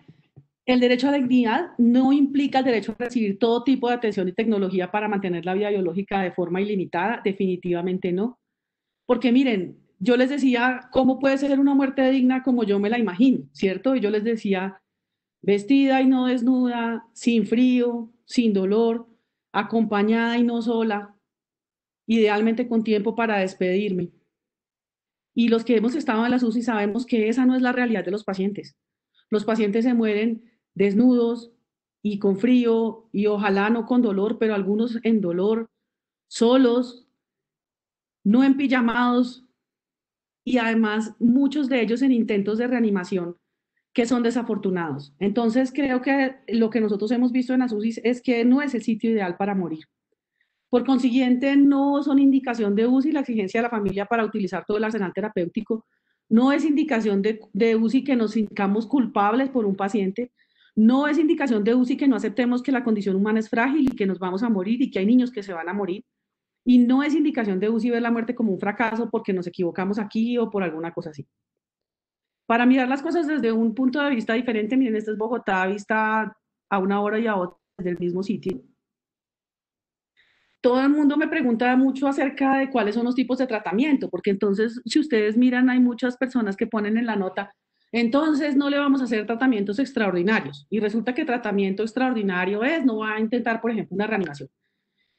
el derecho a la dignidad no implica el derecho a recibir todo tipo de atención y tecnología para mantener la vida biológica de forma ilimitada, definitivamente no. Porque miren, yo les decía, ¿cómo puede ser una muerte digna como yo me la imagino? ¿Cierto? Y yo les decía, vestida y no desnuda, sin frío, sin dolor, acompañada y no sola, idealmente con tiempo para despedirme. Y los que hemos estado en la UCI sabemos que esa no es la realidad de los pacientes. Los pacientes se mueren desnudos y con frío y ojalá no con dolor, pero algunos en dolor, solos, no en pijamados y además muchos de ellos en intentos de reanimación que son desafortunados. Entonces creo que lo que nosotros hemos visto en Asusis es que no es el sitio ideal para morir. Por consiguiente, no son indicación de UCI la exigencia de la familia para utilizar todo el arsenal terapéutico, no es indicación de, de, UCI que nos sintamos culpables por un paciente, no es indicación de UCI que no aceptemos que la condición humana es frágil y que nos vamos a morir y que hay niños que se van a morir. Y no es indicación de UCI ver la muerte como un fracaso porque nos equivocamos aquí o por alguna cosa así. Para mirar las cosas desde un punto de vista diferente, miren, esta es Bogotá, vista a una hora y a otra del mismo sitio. Todo el mundo me pregunta mucho acerca de cuáles son los tipos de tratamiento, porque entonces, si ustedes miran, hay muchas personas que ponen en la nota, entonces no le vamos a hacer tratamientos extraordinarios. Y resulta que tratamiento extraordinario es, no va a intentar, por ejemplo, una reanimación.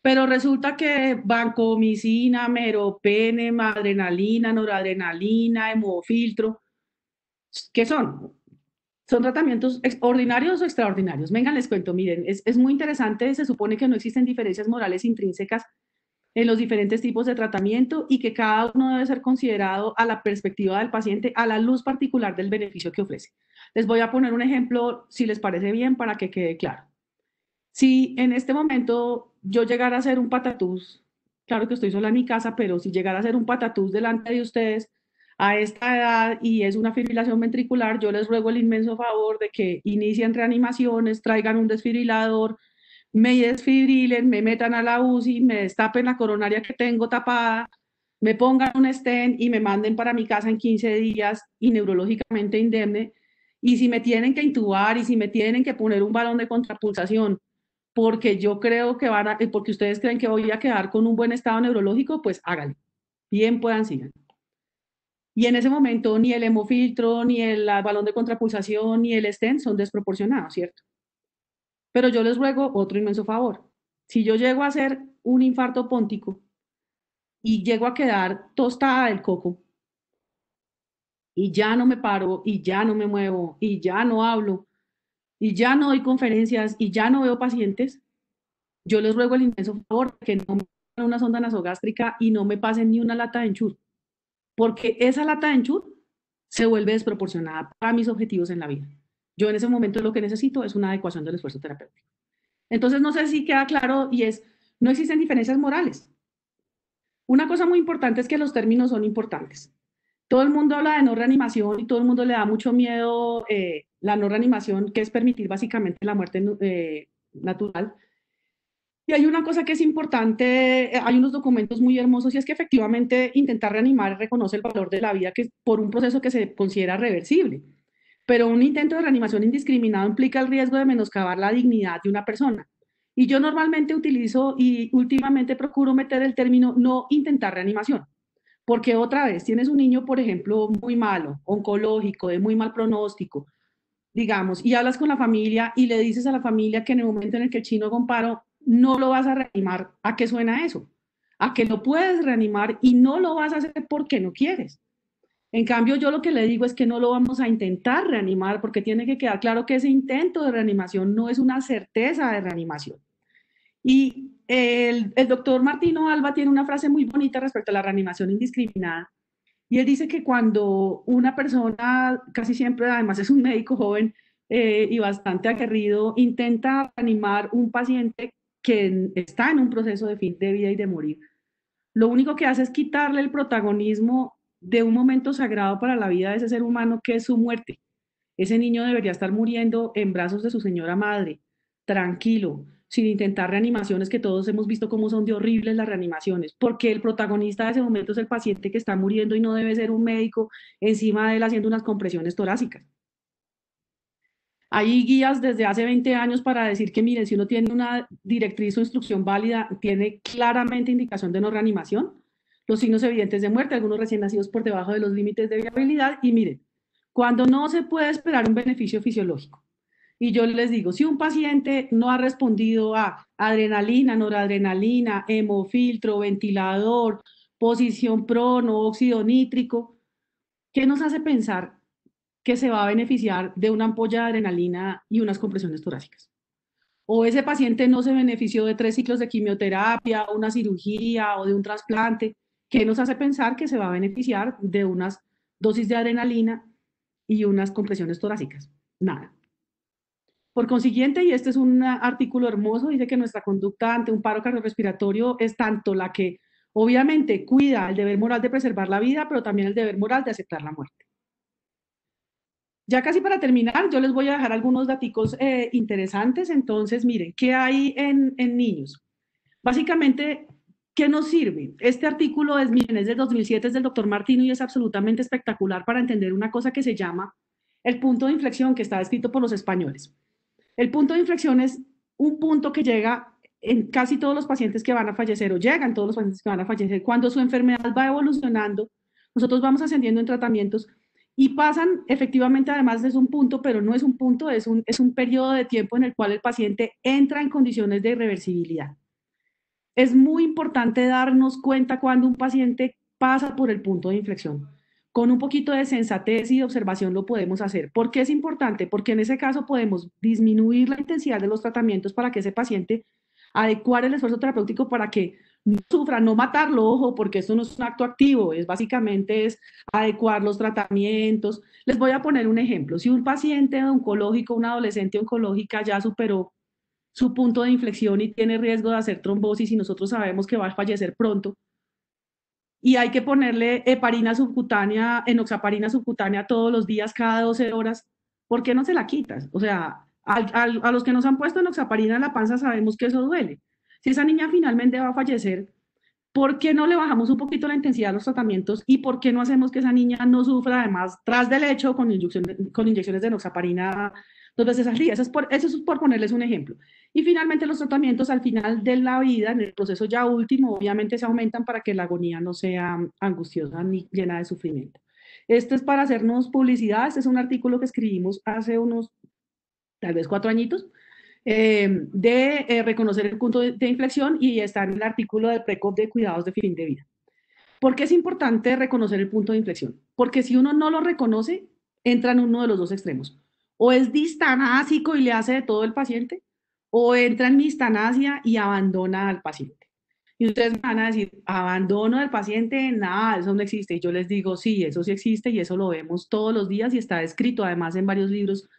Pero resulta que vancomicina, meropene, adrenalina, noradrenalina, hemofiltro, ¿qué son? ¿Son tratamientos ordinarios o extraordinarios? Vengan, les cuento, miren, es muy interesante, se supone que no existen diferencias morales intrínsecas en los diferentes tipos de tratamiento y que cada uno debe ser considerado a la perspectiva del paciente, a la luz particular del beneficio que ofrece. Les voy a poner un ejemplo, si les parece bien, para que quede claro. Si en este momento yo llegara a ser un patatús, claro que estoy sola en mi casa, pero si llegara a ser un patatús delante de ustedes a esta edad y es una fibrilación ventricular, yo les ruego el inmenso favor de que inicien reanimaciones, traigan un desfibrilador, me desfibrilen, me metan a la UCI, me destapen la coronaria que tengo tapada, me pongan un stent y me manden para mi casa en 15 días y neurológicamente indemne. Y si me tienen que intubar y si me tienen que poner un balón de contrapulsación, porque yo creo que van a, eh, porque ustedes creen que voy a quedar con un buen estado neurológico, pues háganlo. Bien puedan, sigan. Y en ese momento ni el hemofiltro, ni el balón de contrapulsación, ni el stent son desproporcionados, ¿cierto? Pero yo les ruego otro inmenso favor. Si yo llego a hacer un infarto póntico y llego a quedar tostada del coco y ya no me paro y ya no me muevo y ya no hablo y ya no doy conferencias y ya no veo pacientes, yo les ruego el inmenso favor que no me hagan una sonda nasogástrica y no me pasen ni una lata de enchur, porque esa lata de enchur se vuelve desproporcionada para mis objetivos en la vida. Yo en ese momento lo que necesito es una adecuación del esfuerzo terapéutico. Entonces, no sé si queda claro y es, no existen diferencias morales. Una cosa muy importante es que los términos son importantes. Todo el mundo habla de no reanimación y todo el mundo le da mucho miedo eh, la no reanimación, que es permitir básicamente la muerte eh, natural. Y hay una cosa que es importante, eh, hay unos documentos muy hermosos y es que efectivamente intentar reanimar reconoce el valor de la vida que por un proceso que se considera reversible pero un intento de reanimación indiscriminado implica el riesgo de menoscabar la dignidad de una persona. Y yo normalmente utilizo y últimamente procuro meter el término no intentar reanimación, porque otra vez tienes un niño, por ejemplo, muy malo, oncológico, de muy mal pronóstico, digamos, y hablas con la familia y le dices a la familia que en el momento en el que el chino comparo no lo vas a reanimar, ¿a qué suena eso? A que no puedes reanimar y no lo vas a hacer porque no quieres. En cambio, yo lo que le digo es que no lo vamos a intentar reanimar porque tiene que quedar claro que ese intento de reanimación no es una certeza de reanimación. Y el, doctor Martino Alba tiene una frase muy bonita respecto a la reanimación indiscriminada. Y él dice que cuando una persona, casi siempre, además es un médico joven eh, y bastante aguerrido, intenta reanimar un paciente que está en un proceso de fin de vida y de morir, lo único que hace es quitarle el protagonismo de un momento sagrado para la vida de ese ser humano que es su muerte. Ese niño debería estar muriendo en brazos de su señora madre, tranquilo, sin intentar reanimaciones que todos hemos visto cómo son de horribles las reanimaciones, porque el protagonista de ese momento es el paciente que está muriendo y no debe ser un médico encima de él haciendo unas compresiones torácicas. Hay guías desde hace 20 años para decir que, miren, si uno tiene una directriz o instrucción válida, tiene claramente indicación de no reanimación, los signos evidentes de muerte, algunos recién nacidos por debajo de los límites de viabilidad. Y miren, cuando no se puede esperar un beneficio fisiológico. Y yo les digo, si un paciente no ha respondido a adrenalina, noradrenalina, hemofiltro, ventilador, posición prono, óxido nítrico, ¿qué nos hace pensar que se va a beneficiar de una ampolla de adrenalina y unas compresiones torácicas? O ese paciente no se benefició de tres ciclos de quimioterapia, una cirugía o de un trasplante que nos hace pensar que se va a beneficiar de unas dosis de adrenalina y unas compresiones torácicas. Nada. Por consiguiente, y este es un artículo hermoso, dice que nuestra conducta ante un paro cardiorrespiratorio es tanto la que obviamente cuida el deber moral de preservar la vida, pero también el deber moral de aceptar la muerte. Ya casi para terminar, yo les voy a dejar algunos daticos eh, interesantes. Entonces, miren, ¿qué hay en niños? Básicamente, ¿Qué nos sirve? Este artículo es, miren, del 2007, es del doctor Martino y es absolutamente espectacular para entender una cosa que se llama el punto de inflexión que está escrito por los españoles. El punto de inflexión es un punto que llega en casi todos los pacientes que van a fallecer o llegan todos los pacientes que van a fallecer. Cuando su enfermedad va evolucionando, nosotros vamos ascendiendo en tratamientos y pasan efectivamente, además es un punto, pero no es un punto, es un, es un periodo de tiempo en el cual el paciente entra en condiciones de irreversibilidad es muy importante darnos cuenta cuando un paciente pasa por el punto de inflexión. Con un poquito de sensatez y observación lo podemos hacer. ¿Por qué es importante? Porque en ese caso podemos disminuir la intensidad de los tratamientos para que ese paciente adecuar el esfuerzo terapéutico para que no sufra, no matarlo, ojo, porque esto no es un acto activo, es básicamente es adecuar los tratamientos. Les voy a poner un ejemplo. Si un paciente oncológico, una adolescente oncológica ya superó su punto de inflexión y tiene riesgo de hacer trombosis y nosotros sabemos que va a fallecer pronto. Y hay que ponerle heparina subcutánea, enoxaparina subcutánea todos los días, cada 12 horas. ¿Por qué no se la quitas? O sea, a, los que nos han puesto enoxaparina en la panza sabemos que eso duele. Si esa niña finalmente va a fallecer, ¿por qué no le bajamos un poquito la intensidad de los tratamientos y por qué no hacemos que esa niña no sufra además tras del hecho con, inyección, con inyecciones de enoxaparina dos veces al día? Eso es, por, eso es por ponerles un ejemplo. Y finalmente los tratamientos al final de la vida, en el proceso ya último, obviamente se aumentan para que la agonía no sea angustiosa ni llena de sufrimiento. Esto es para hacernos publicidad, este es un artículo que escribimos hace unos, tal vez cuatro añitos, eh, de eh, reconocer el punto de, inflexión y está en el artículo del PRECOP de cuidados de fin de vida. ¿Por qué es importante reconocer el punto de inflexión? Porque si uno no lo reconoce, entra en uno de los dos extremos. O es distanásico y le hace de todo el paciente, o entra en mistanasia y abandona al paciente. Y ustedes van a decir, abandono del paciente, nada, eso no existe. Y yo les digo, sí, eso sí existe y eso lo vemos todos los días y está escrito además en varios libros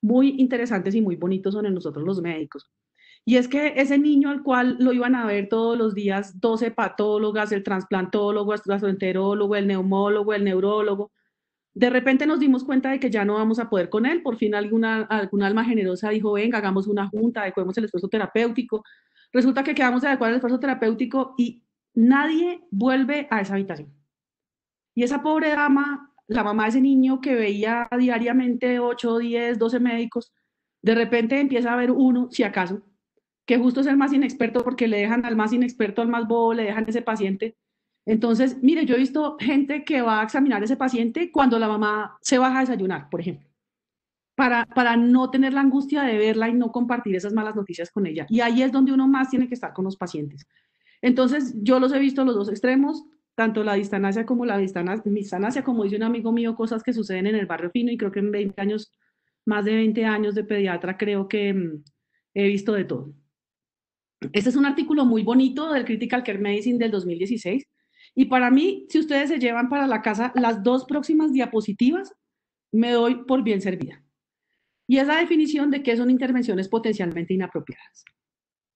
muy interesantes y muy bonitos son en nosotros los médicos. Y es que ese niño al cual lo iban a ver todos los días 12 patólogas, el transplantólogo, el gastroenterólogo, el neumólogo, el neurólogo, de repente nos dimos cuenta de que ya no vamos a poder con él. Por fin alguna, alguna alma generosa dijo, venga, hagamos una junta, adecuemos el esfuerzo terapéutico. Resulta que quedamos de adecuar el esfuerzo terapéutico y nadie vuelve a esa habitación. Y esa pobre dama, la mamá de ese niño que veía diariamente 8, 10, 12 médicos, de repente empieza a ver uno, si acaso, que justo es el más inexperto porque le dejan al más inexperto, al más bobo, le dejan ese paciente entonces, mire, yo he visto gente que va a examinar a ese paciente cuando la mamá se va a desayunar, por ejemplo, para, para no tener la angustia de verla y no compartir esas malas noticias con ella. Y ahí es donde uno más tiene que estar con los pacientes. Entonces, yo los he visto los dos extremos, tanto la distancia como la distancia, como dice un amigo mío, cosas que suceden en el barrio fino y creo que en 20 años, más de 20 años de pediatra, creo que mm, he visto de todo. Este es un artículo muy bonito del Critical Care Medicine del 2016 y para mí, si ustedes se llevan para la casa las dos próximas diapositivas, me doy por bien servida. Y es la definición de qué son intervenciones potencialmente inapropiadas.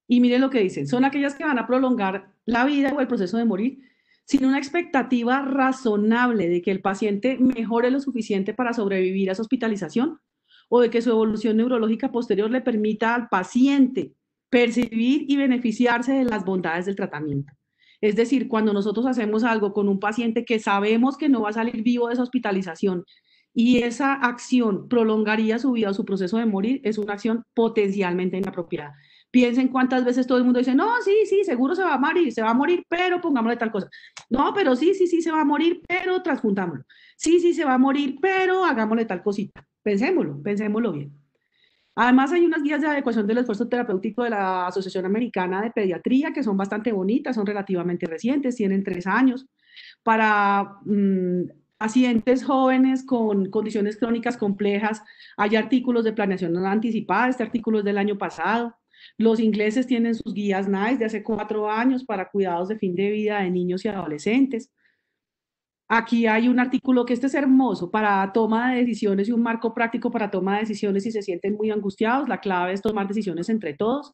Y miren lo que dicen, son aquellas que van a prolongar la vida o el proceso de morir sin una expectativa razonable de que el paciente mejore lo suficiente para sobrevivir a su hospitalización o de que su evolución neurológica posterior le permita al paciente percibir y beneficiarse de las bondades del tratamiento. Es decir, cuando nosotros hacemos algo con un paciente que sabemos que no va a salir vivo de esa hospitalización y esa acción prolongaría su vida o su proceso de morir, es una acción potencialmente inapropiada. Piensen cuántas veces todo el mundo dice, no, sí, sí, seguro se va a morir, se va a morir, pero pongámosle tal cosa. No, pero sí, sí, sí, se va a morir, pero trasjuntámoslo. Sí, sí, se va a morir, pero hagámosle tal cosita. Pensémoslo, pensémoslo bien. Además, hay unas guías de adecuación del esfuerzo terapéutico de la Asociación Americana de Pediatría que son bastante bonitas, son relativamente recientes, tienen tres años, para mmm, pacientes jóvenes con condiciones crónicas complejas. Hay artículos de planeación anticipada, este artículo es del año pasado. Los ingleses tienen sus guías NICE de hace cuatro años para cuidados de fin de vida de niños y adolescentes. Aquí hay un artículo que este es hermoso para toma de decisiones y un marco práctico para toma de decisiones si se sienten muy angustiados. La clave es tomar decisiones entre todos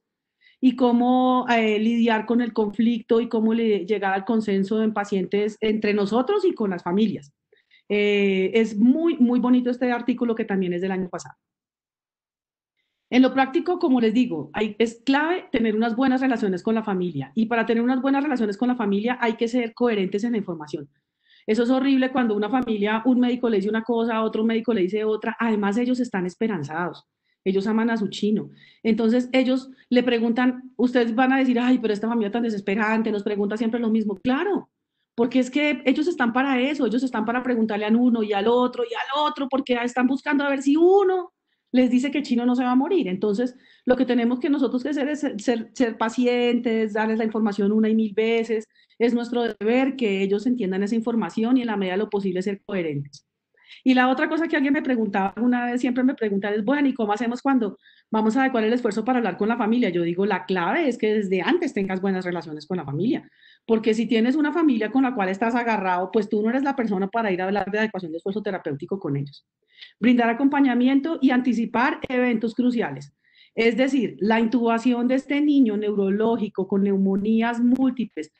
y cómo eh, lidiar con el conflicto y cómo llegar al consenso en pacientes entre nosotros y con las familias. Eh, es muy, muy bonito este artículo que también es del año pasado. En lo práctico, como les digo, es clave tener unas buenas relaciones con la familia y para tener unas buenas relaciones con la familia hay que ser coherentes en la información. Eso es horrible cuando una familia, un médico le dice una cosa, otro médico le dice otra. Además, ellos están esperanzados. Ellos aman a su chino. Entonces, ellos le preguntan, ustedes van a decir, ay, pero esta familia tan desesperante, nos pregunta siempre lo mismo. Claro, porque es que ellos están para eso, ellos están para preguntarle a uno y al otro y al otro, porque están buscando a ver si uno les dice que el chino no se va a morir. Entonces, lo que tenemos que nosotros que hacer es ser, pacientes, darles la información una y mil veces. Es nuestro deber que ellos entiendan esa información y en la medida de lo posible ser coherentes. Y la otra cosa que alguien me preguntaba una vez, siempre me preguntan es, bueno, ¿y cómo hacemos cuando vamos a adecuar el esfuerzo para hablar con la familia? Yo digo, la clave es que desde antes tengas buenas relaciones con la familia. Porque si tienes una familia con la cual estás agarrado, pues tú no eres la persona para ir a hablar de adecuación de esfuerzo terapéutico con ellos. Brindar acompañamiento y anticipar eventos cruciales. Es decir, la intubación de este niño neurológico con neumonías múltiples,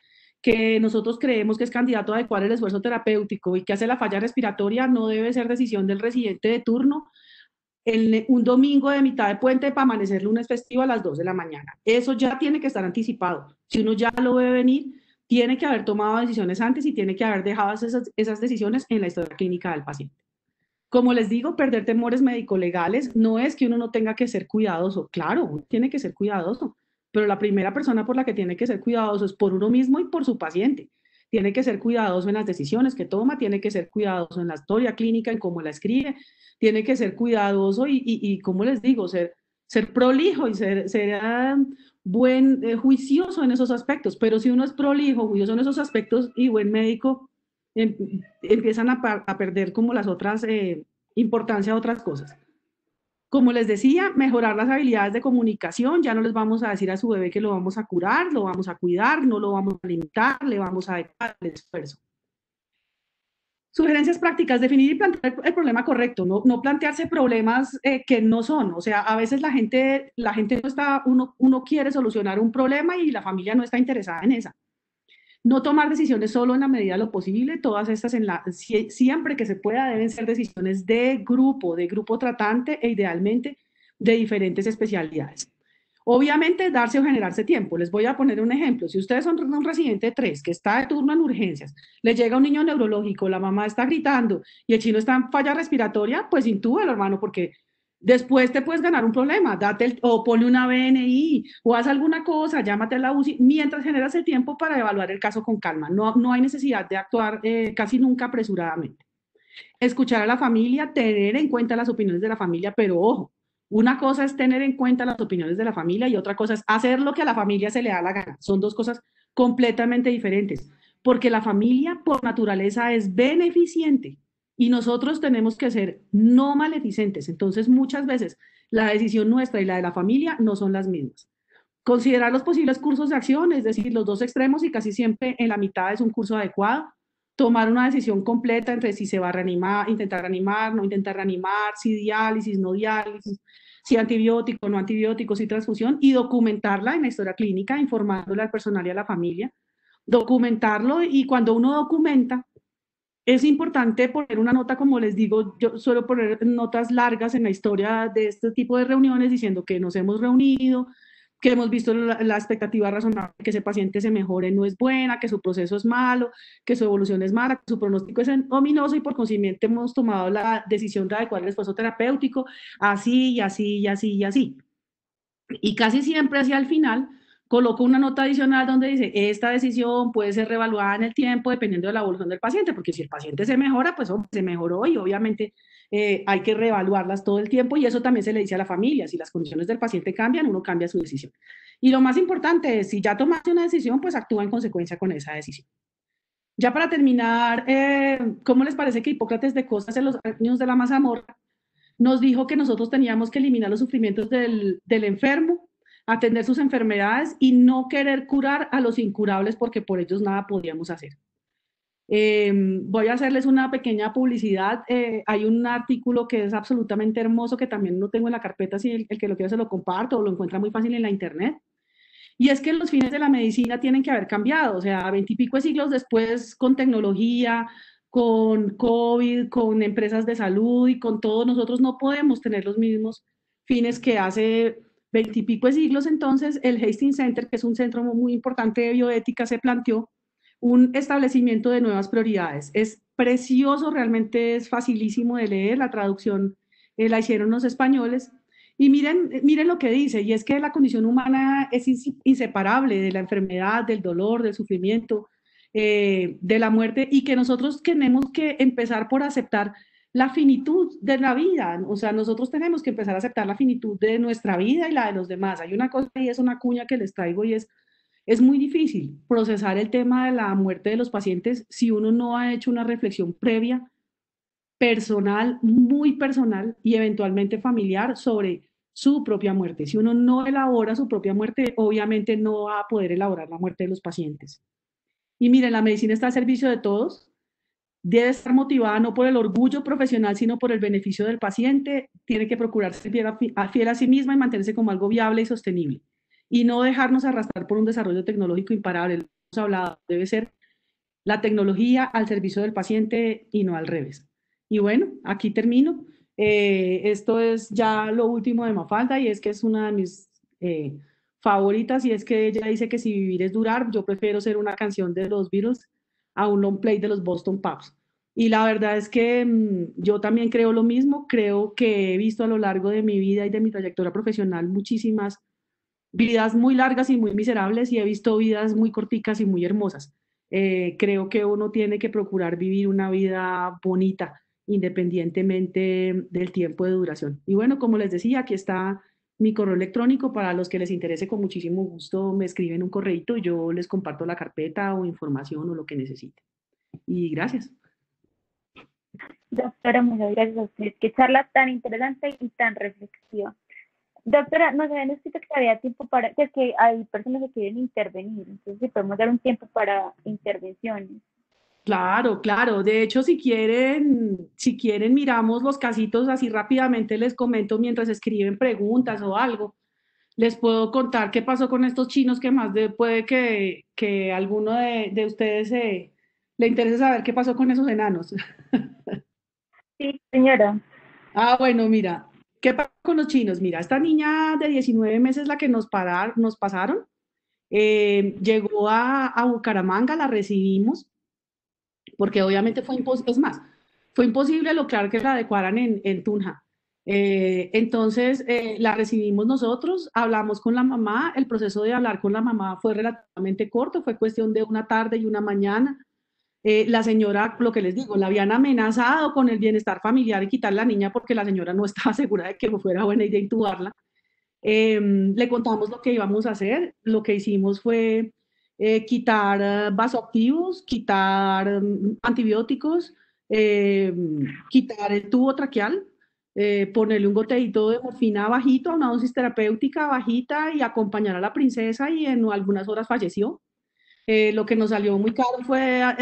que nosotros creemos que es candidato a adecuar el esfuerzo terapéutico y que hace la falla respiratoria, no debe ser decisión del residente de turno, en un domingo de mitad de puente para amanecer lunes festivo a las 2 de la mañana. Eso ya tiene que estar anticipado. Si uno ya lo ve venir, tiene que haber tomado decisiones antes y tiene que haber dejado esas, decisiones en la historia clínica del paciente. Como les digo, perder temores médico-legales no es que uno no tenga que ser cuidadoso. Claro, tiene que ser cuidadoso, pero la primera persona por la que tiene que ser cuidadoso es por uno mismo y por su paciente. Tiene que ser cuidadoso en las decisiones que toma, tiene que ser cuidadoso en la historia clínica, en cómo la escribe, tiene que ser cuidadoso y, y como les digo, ser ser prolijo y ser, ah, buen, eh, juicioso en esos aspectos. Pero si uno es prolijo, juicioso en esos aspectos y buen médico, em, empiezan a, perder como las otras, eh, importancia a otras cosas. Como les decía, mejorar las habilidades de comunicación, ya no les vamos a decir a su bebé que lo vamos a curar, lo vamos a cuidar, no lo vamos a limitar, le vamos a dejar el esfuerzo. Sugerencias prácticas, definir y plantear el problema correcto, no, plantearse problemas eh, que no son. O sea, a veces la gente, la gente no está, uno, uno quiere solucionar un problema y la familia no está interesada en esa. No tomar decisiones solo en la medida de lo posible, todas estas en la, siempre que se pueda deben ser decisiones de grupo, de grupo tratante e idealmente de diferentes especialidades. Obviamente, darse o generarse tiempo. Les voy a poner un ejemplo. Si ustedes son un residente tres que está de turno en urgencias, le llega un niño neurológico, la mamá está gritando y el chino está en falla respiratoria, pues el hermano, porque después te puedes ganar un problema. Date o pone una BNI o haz alguna cosa, llámate a la UCI, mientras generas el tiempo para evaluar el caso con calma. No, no hay necesidad de actuar eh, casi nunca apresuradamente. Escuchar a la familia, tener en cuenta las opiniones de la familia, pero ojo, una cosa es tener en cuenta las opiniones de la familia y otra cosa es hacer lo que a la familia se le da la gana. Son dos cosas completamente diferentes, porque la familia por naturaleza es beneficiente y nosotros tenemos que ser no maleficentes. Entonces, muchas veces la decisión nuestra y la de la familia no son las mismas. Considerar los posibles cursos de acción, es decir, los dos extremos y casi siempre en la mitad es un curso adecuado tomar una decisión completa entre si se va a reanimar, intentar reanimar, no intentar reanimar, si diálisis, no diálisis, si antibiótico, no antibiótico, si transfusión, y documentarla en la historia clínica, informándole al personal y a la familia, documentarlo y cuando uno documenta, es importante poner una nota, como les digo, yo suelo poner notas largas en la historia de este tipo de reuniones diciendo que nos hemos reunido, que hemos visto la, expectativa razonable que ese paciente se mejore no es buena, que su proceso es malo, que su evolución es mala, que su pronóstico es ominoso y por consiguiente hemos tomado la decisión de adecuar el esfuerzo terapéutico así y así y así y así. Y casi siempre hacia el final colocó una nota adicional donde dice, esta decisión puede ser revaluada en el tiempo dependiendo de la evolución del paciente, porque si el paciente se mejora, pues se mejoró y obviamente eh, hay que reevaluarlas todo el tiempo y eso también se le dice a la familia, si las condiciones del paciente cambian, uno cambia su decisión. Y lo más importante si ya tomaste una decisión, pues actúa en consecuencia con esa decisión. Ya para terminar, eh, ¿cómo les parece que Hipócrates de Costas en los años de la mazamorra nos dijo que nosotros teníamos que eliminar los sufrimientos del, del enfermo atender sus enfermedades y no querer curar a los incurables porque por ellos nada podíamos hacer. Em, voy a hacerles una pequeña publicidad. Eh, hay un artículo que es absolutamente hermoso que también no tengo en la carpeta, si el, que lo quiera se lo comparto o lo encuentra muy fácil en la internet. Y es que los fines de la medicina tienen que haber cambiado, o sea, veintipico de siglos después con tecnología, con COVID, con empresas de salud y con todo, nosotros no podemos tener los mismos fines que hace veintipico de siglos entonces, el Hastings Center, que es un centro muy importante de bioética, se planteó un establecimiento de nuevas prioridades. Es precioso, realmente es facilísimo de leer, la traducción eh, la hicieron los españoles. Y miren, miren lo que dice, y es que la condición humana es inseparable de la enfermedad, del dolor, del sufrimiento, eh, de la muerte, y que nosotros tenemos que empezar por aceptar la finitud de la vida. O sea, nosotros tenemos que empezar a aceptar la finitud de nuestra vida y la de los demás. Hay una cosa y es una cuña que les traigo y es, es muy difícil procesar el tema de la muerte de los pacientes si uno no ha hecho una reflexión previa, personal, muy personal y eventualmente familiar sobre su propia muerte. Si uno no elabora su propia muerte, obviamente no va a poder elaborar la muerte de los pacientes. Y miren, la medicina está al servicio de todos, debe estar motivada no por el orgullo profesional, sino por el beneficio del paciente, tiene que procurarse fiel a, fiel a sí misma y mantenerse como algo viable y sostenible, y no dejarnos arrastrar por un desarrollo tecnológico imparable. hemos hablado, debe ser la tecnología al servicio del paciente y no al revés. Y bueno, aquí termino. Eh, esto es ya lo último de Mafalda y es que es una de mis eh, favoritas y es que ella dice que si vivir es durar, yo prefiero ser una canción de los virus a un long play de los Boston Pubs, Y la verdad es que mm, yo también creo lo mismo, creo que he visto a lo largo de mi vida y de mi trayectoria profesional muchísimas vidas muy largas y muy miserables y he visto vidas muy corticas y muy hermosas. Eh, creo que uno tiene que procurar vivir una vida bonita independientemente del tiempo de duración. Y bueno, como les decía, aquí está mi correo electrónico para los que les interese con muchísimo gusto me escriben un correito y yo les comparto la carpeta o información o lo que necesiten. Y gracias. Doctora, muchas gracias a Qué charla tan interesante y tan reflexiva. Doctora, nos habían escrito que había tiempo para, que, pues que hay personas que quieren intervenir, entonces si podemos dar un tiempo para intervenciones. Claro, claro. De hecho, si quieren, si quieren, miramos los casitos así rápidamente, les comento mientras escriben preguntas o algo. Les puedo contar qué pasó con estos chinos, que más de, puede que, que alguno de, ustedes eh, le interese saber qué pasó con esos enanos. *laughs* Sí, señora. Ah, bueno, mira, ¿qué pasó con los chinos? Mira, esta niña de 19 meses, la que nos, nos pasaron, eh, llegó a, a Bucaramanga, la recibimos porque obviamente fue imposible, es más, fue imposible lograr que la adecuaran en, Tunja. Eh, entonces eh, la recibimos nosotros, hablamos con la mamá, el proceso de hablar con la mamá fue relativamente corto, fue cuestión de una tarde y una mañana. Eh, la señora, lo que les digo, la habían amenazado con el bienestar familiar y quitar la niña porque la señora no *laughs* estaba segura de que fuera buena idea intubarla. Em, le contamos lo que íbamos a hacer, lo que hicimos fue eh, quitar eh, vasoactivos, quitar mm, antibióticos, eh, quitar el tubo traqueal, eh, ponerle un goteito de morfina bajito, una dosis terapéutica bajita y acompañar a la princesa y en algunas horas falleció. lo que nos salió muy caro fue, a,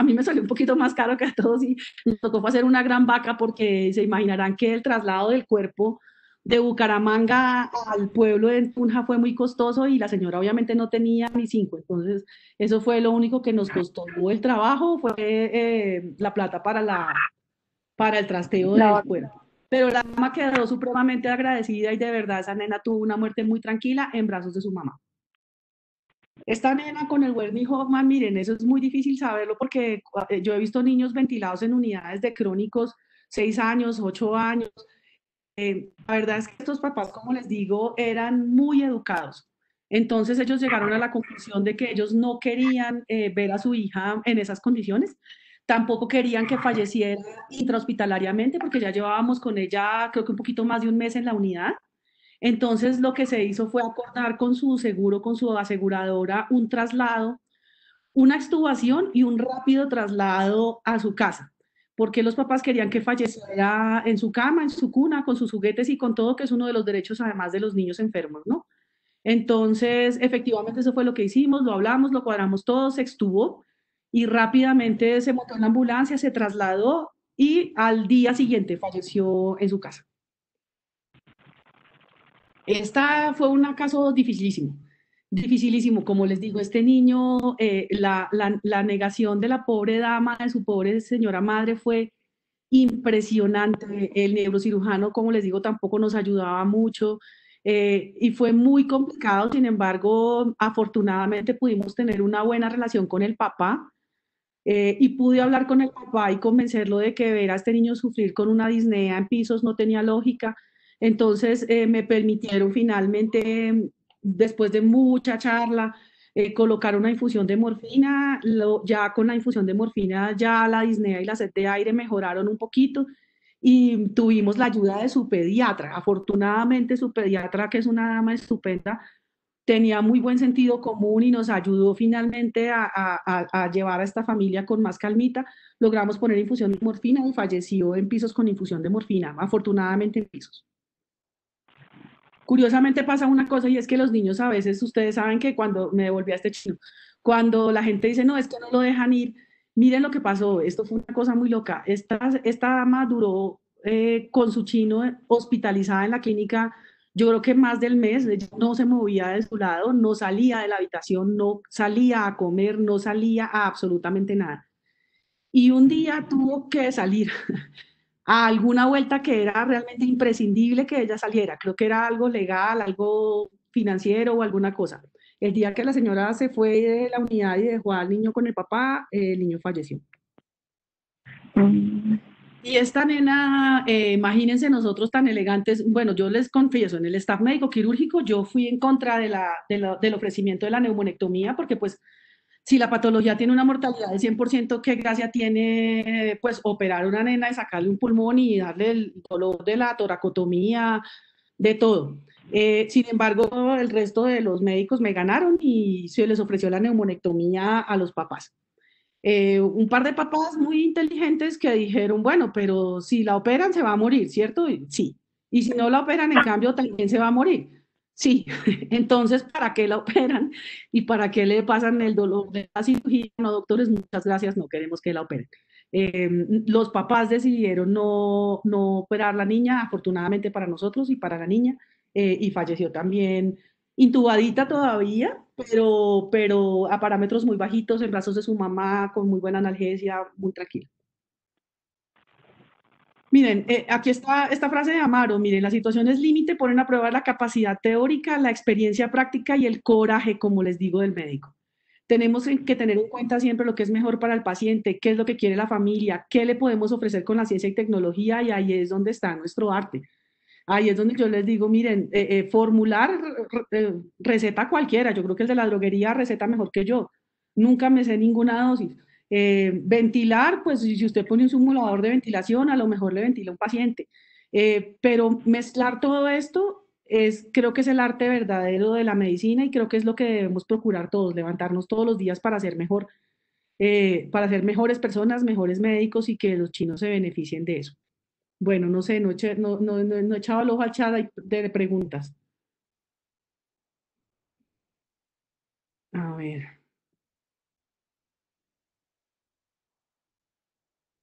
a, mí me salió un poquito más caro que a todos y nos tocó hacer una gran vaca porque se imaginarán que el traslado del cuerpo de Bucaramanga al pueblo de Punja fue muy costoso y la señora obviamente no tenía ni cinco. Entonces, eso fue lo único que nos costó el trabajo, fue eh, la plata para, la, para el trasteo la... de escuela. Pero la mamá quedó supremamente agradecida y de verdad esa nena tuvo una muerte muy tranquila en brazos de su mamá. Esta nena con el Werner Hoffman, miren, eso es muy difícil saberlo porque eh, yo he visto niños ventilados en unidades de crónicos, seis años, ocho años, eh, la verdad es que estos papás, como les digo, eran muy educados. Entonces ellos llegaron a la conclusión de que ellos no querían eh, ver a su hija en esas condiciones. Tampoco querían que falleciera intrahospitalariamente porque ya llevábamos con ella creo que un poquito más de un mes en la unidad. Entonces lo que se hizo fue acordar con su seguro, con su aseguradora, un traslado, una extubación y un rápido traslado a su casa porque los papás querían que falleciera en su cama, en su cuna, con sus juguetes y con todo, que es uno de los derechos además de los niños enfermos, ¿no? Entonces, efectivamente, eso fue lo que hicimos, lo hablamos, lo cuadramos todo, se extuvo y rápidamente se montó en la ambulancia, se trasladó y al día siguiente falleció en su casa. Esta fue un caso dificilísimo dificilísimo. Como les digo, este niño, eh, la, la, negación de la pobre dama, de su pobre señora madre fue impresionante. El neurocirujano, como les digo, tampoco nos ayudaba mucho eh, y fue muy complicado. Sin embargo, afortunadamente pudimos tener una buena relación con el papá. Eh, y pude hablar con el papá y convencerlo de que ver a este niño sufrir con una disnea en pisos no tenía lógica. Entonces me permitieron finalmente después de mucha charla, eh, colocar una infusión de morfina, lo, ya con la infusión de morfina ya la disnea y la sed de aire mejoraron un poquito y tuvimos la ayuda de su pediatra. Afortunadamente su pediatra, que es una dama estupenda, tenía muy buen sentido común y nos ayudó finalmente a, a, llevar a esta familia con más calmita. Logramos poner infusión de morfina y falleció en pisos con infusión de morfina, afortunadamente en pisos curiosamente pasa una cosa y es que los niños a veces, ustedes saben que cuando me devolví a este chino, cuando la gente dice, no, es que no lo dejan ir, miren lo que pasó, esto fue una cosa muy loca. Esta, esta dama duró eh, con su chino hospitalizada en la clínica, yo creo que más del mes, no se movía de su lado, no salía de la habitación, no salía a comer, no salía a absolutamente nada. Y un día tuvo que salir a alguna vuelta que era realmente imprescindible que ella saliera. Creo que era algo legal, algo financiero o alguna cosa. El día que la señora se fue de la unidad y dejó al niño con el papá, el niño falleció. Mm. Y esta nena, eh, imagínense nosotros tan elegantes, bueno, yo les confieso, en el staff médico quirúrgico yo fui en contra de la, de del ofrecimiento de la neumonectomía porque pues si la patología tiene una mortalidad del 100%, ¿qué gracia tiene pues operar una nena y sacarle un pulmón y darle el dolor de la toracotomía, de todo? Eh, sin embargo, el resto de los médicos me ganaron y se les ofreció la neumonectomía a los papás. Eh, un par de papás muy inteligentes que dijeron, bueno, pero si la operan se va a morir, ¿cierto? sí. Y si no la operan, en cambio, también se va a morir. Sí, *laughs* entonces, ¿para qué la operan? ¿Y para qué le pasan el dolor de la cirugía? No, doctores, muchas gracias, no queremos que la operen. Em, los papás decidieron no, operar la niña, afortunadamente para nosotros y para la niña, eh, y falleció también intubadita todavía, pero, pero a parámetros muy bajitos, en brazos de su mamá, con muy buena analgesia, muy tranquila. Miren, eh, aquí está esta frase de Amaro, miren, situación es límite ponen a prueba la capacidad teórica, la experiencia práctica y el coraje, como les digo, del médico. Tenemos que tener en cuenta siempre lo que es mejor para el paciente, qué es lo que quiere la familia, qué le podemos ofrecer con la ciencia y tecnología y ahí es donde está nuestro arte. Ahí es donde yo les digo, miren, eh, eh, formular receta cualquiera, yo creo que el de la droguería receta mejor que yo. Nunca me sé ninguna dosis eh, ventilar, pues si usted pone un simulador de ventilación, a lo mejor le ventila un paciente. Eh, pero mezclar todo esto es, creo que es el arte verdadero de la medicina y creo que es lo que debemos procurar todos, levantarnos todos los días para ser mejor, eh, para ser mejores personas, mejores médicos y que los chinos se beneficien de eso. Bueno, no sé, no, he, no he echado el ojo al chat de preguntas. A ver.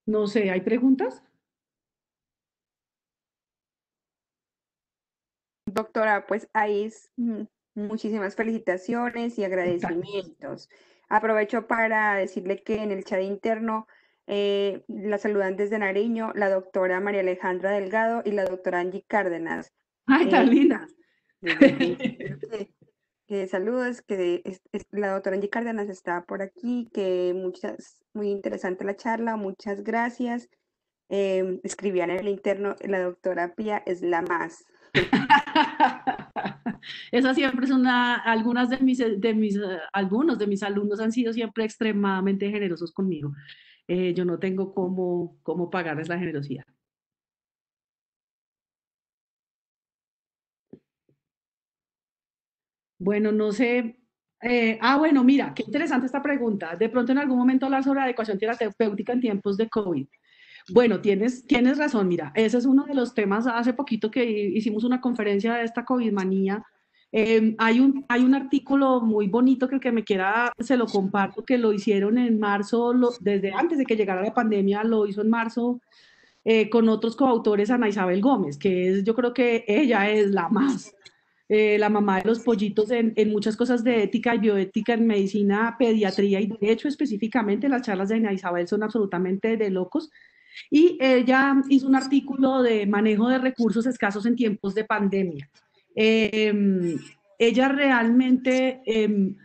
No sé, ¿hay preguntas? Doctora, pues ahí mm, muchísimas felicitaciones y agradecimientos. Aprovecho para decirle que en el chat interno eh, la saludan desde Nariño la doctora María Alejandra Delgado y la doctora Angie Cárdenas. ¡Ay, tan eh, linda! *laughs* saludos, que la doctora Angie Cárdenas está por aquí, que muchas, muy interesante la charla, muchas gracias. Em, escribían en el interno, la doctora Pía es la más. *laughs* Esa siempre es una, algunas de mis, de mis, eh, algunos de mis alumnos han sido siempre extremadamente generosos conmigo. Eh, yo no tengo cómo, cómo pagarles la generosidad. Bueno, no sé. Eh, ah, bueno, mira, qué interesante esta pregunta. De pronto en algún momento hablar sobre adecuación terapéutica en tiempos de COVID. Bueno, tienes, tienes razón, mira, ese es uno de los temas. Hace poquito que hicimos una conferencia de esta COVID manía. Eh, hay, un, hay un artículo muy bonito que el que me quiera se lo comparto, que lo hicieron en marzo, desde antes de que llegara la pandemia, lo hizo en marzo eh, con otros coautores, Ana Isabel Gómez, que es, yo creo que ella es la más eh, la mamá de los pollitos en, muchas cosas de ética y bioética, en medicina, pediatría y derecho específicamente. Las charlas de Ana Isabel son absolutamente de locos. Y ella hizo un artículo de manejo de recursos escasos en tiempos de pandemia. Em, ella realmente em,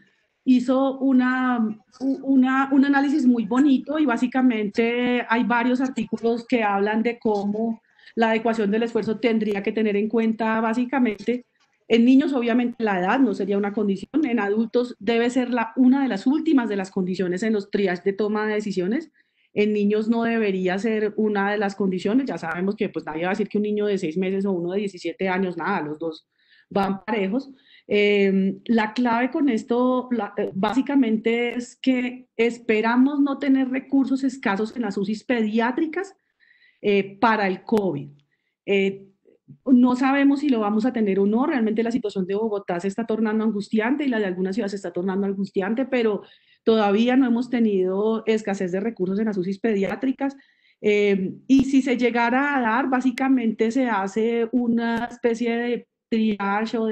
hizo una, una, un análisis muy bonito y básicamente hay varios artículos que hablan de cómo la adecuación del esfuerzo tendría que tener en cuenta básicamente en niños, obviamente, la edad no sería una condición. En adultos debe ser la, una de las últimas de las condiciones en los triage de toma de decisiones. En niños no debería ser una de las condiciones. Ya sabemos que pues nadie va a decir que un niño de seis meses o uno de 17 años, nada, los dos van parejos. Em, la clave con esto eh, básicamente es que esperamos no tener recursos escasos en las UCIs pediátricas eh, para el COVID. Eh, no sabemos si lo vamos a tener o no. Realmente la situación de Bogotá se está tornando angustiante y la de algunas ciudades se está tornando angustiante, pero todavía no hemos tenido escasez de recursos en las UCIs pediátricas. Em, y si se llegara a dar, básicamente se hace una especie de triage o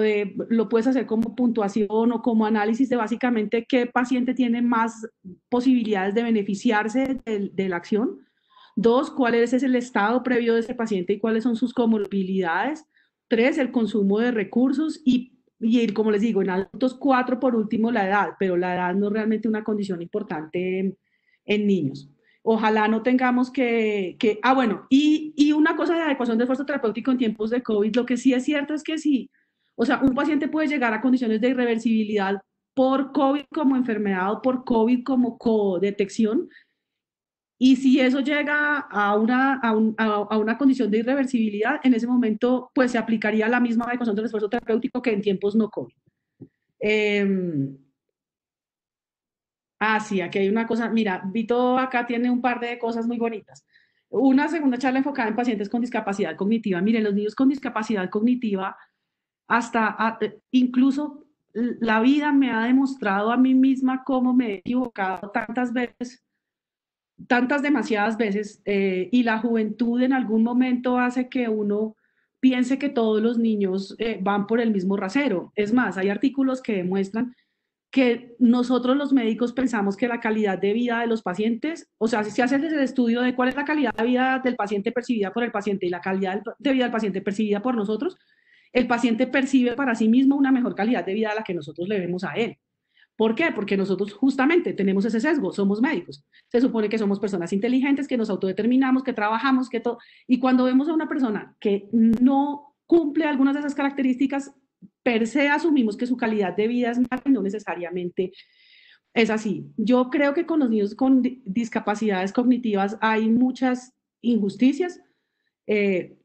de, lo puedes hacer como puntuación o como análisis de básicamente qué paciente tiene más posibilidades de beneficiarse de la acción Dos, cuál es el estado previo de ese paciente y cuáles son sus comorbilidades. Tres, el consumo de recursos y, y como les digo, en adultos cuatro, por último, la edad, pero la edad no es realmente una condición importante en, niños. Ojalá no tengamos que, que ah, bueno, y, y, una cosa de adecuación de esfuerzo terapéutico en tiempos de COVID, lo que sí es cierto es que sí, o sea, un paciente puede llegar a condiciones de irreversibilidad por COVID como enfermedad o por COVID como co-detección, y si eso llega a una, a, a, una condición de irreversibilidad, en ese momento pues se aplicaría la misma adecuación del esfuerzo terapéutico que en tiempos no COVID. Em, ah, sí, aquí hay una cosa, mira, Vito acá tiene un par de cosas muy bonitas. Una segunda charla enfocada en pacientes con discapacidad cognitiva. Miren, los niños con discapacidad cognitiva, hasta ah, eh, incluso la vida me ha demostrado a mí misma cómo me he equivocado tantas veces tantas demasiadas veces eh, y la juventud en algún momento hace que uno piense que todos los niños eh, van por el mismo rasero. Es más, hay artículos que demuestran que nosotros los médicos pensamos que la calidad de vida de los pacientes, o sea, si se hace el estudio de cuál es la calidad de vida del paciente percibida por el paciente y la calidad de vida del paciente percibida por nosotros, el paciente percibe para sí mismo una mejor calidad de vida a la que nosotros le vemos a él. ¿Por qué? Porque nosotros justamente tenemos ese sesgo, somos médicos. Se supone que somos personas inteligentes, que nos autodeterminamos, que trabajamos, que todo. Y cuando vemos a una persona que no cumple algunas de esas características, per se asumimos que su calidad de vida es mala y no necesariamente es así. Yo creo que con los niños con discapacidades cognitivas hay muchas injusticias. Eh,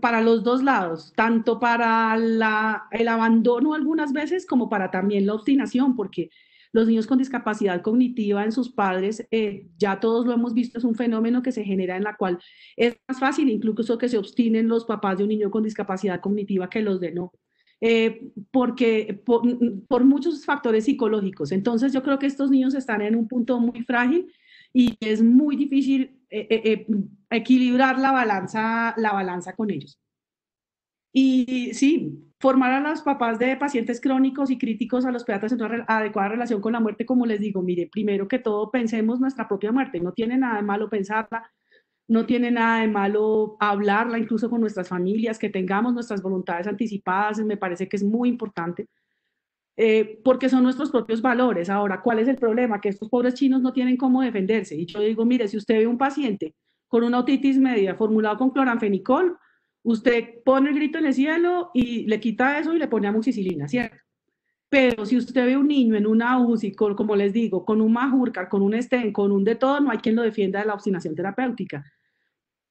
para los dos lados, tanto para el abandono algunas veces como para también la obstinación, porque los niños con discapacidad cognitiva en sus padres, eh, ya todos lo hemos visto, es un fenómeno que se genera en la cual es más fácil incluso que se obstinen los papás de un niño con discapacidad cognitiva que los de no. Eh, porque por, muchos factores psicológicos. Entonces yo creo que estos niños están en un punto muy frágil y es muy difícil eh, eh, eh, equilibrar la balanza, la balanza con ellos. Y sí, formar a los papás de pacientes crónicos y críticos a los pediatras en una adecuada relación con la muerte, como les digo, mire, primero que todo pensemos nuestra propia muerte, no tiene nada de malo pensarla, no tiene nada de malo hablarla incluso con nuestras familias, que tengamos nuestras voluntades anticipadas, me parece que es muy importante. Eh, porque son nuestros propios valores. Ahora, ¿cuál es el problema? Que estos pobres chinos no tienen cómo defenderse. Y yo digo, mire, si usted ve un paciente con una otitis media formulado con cloranfenicol, usted pone el grito en el cielo y le quita eso y le pone amoxicilina, ¿cierto? Pero si usted ve un niño en una UCI, como les digo, con un majurca, con un estén, con un de todo, no hay quien lo defienda de la obstinación terapéutica.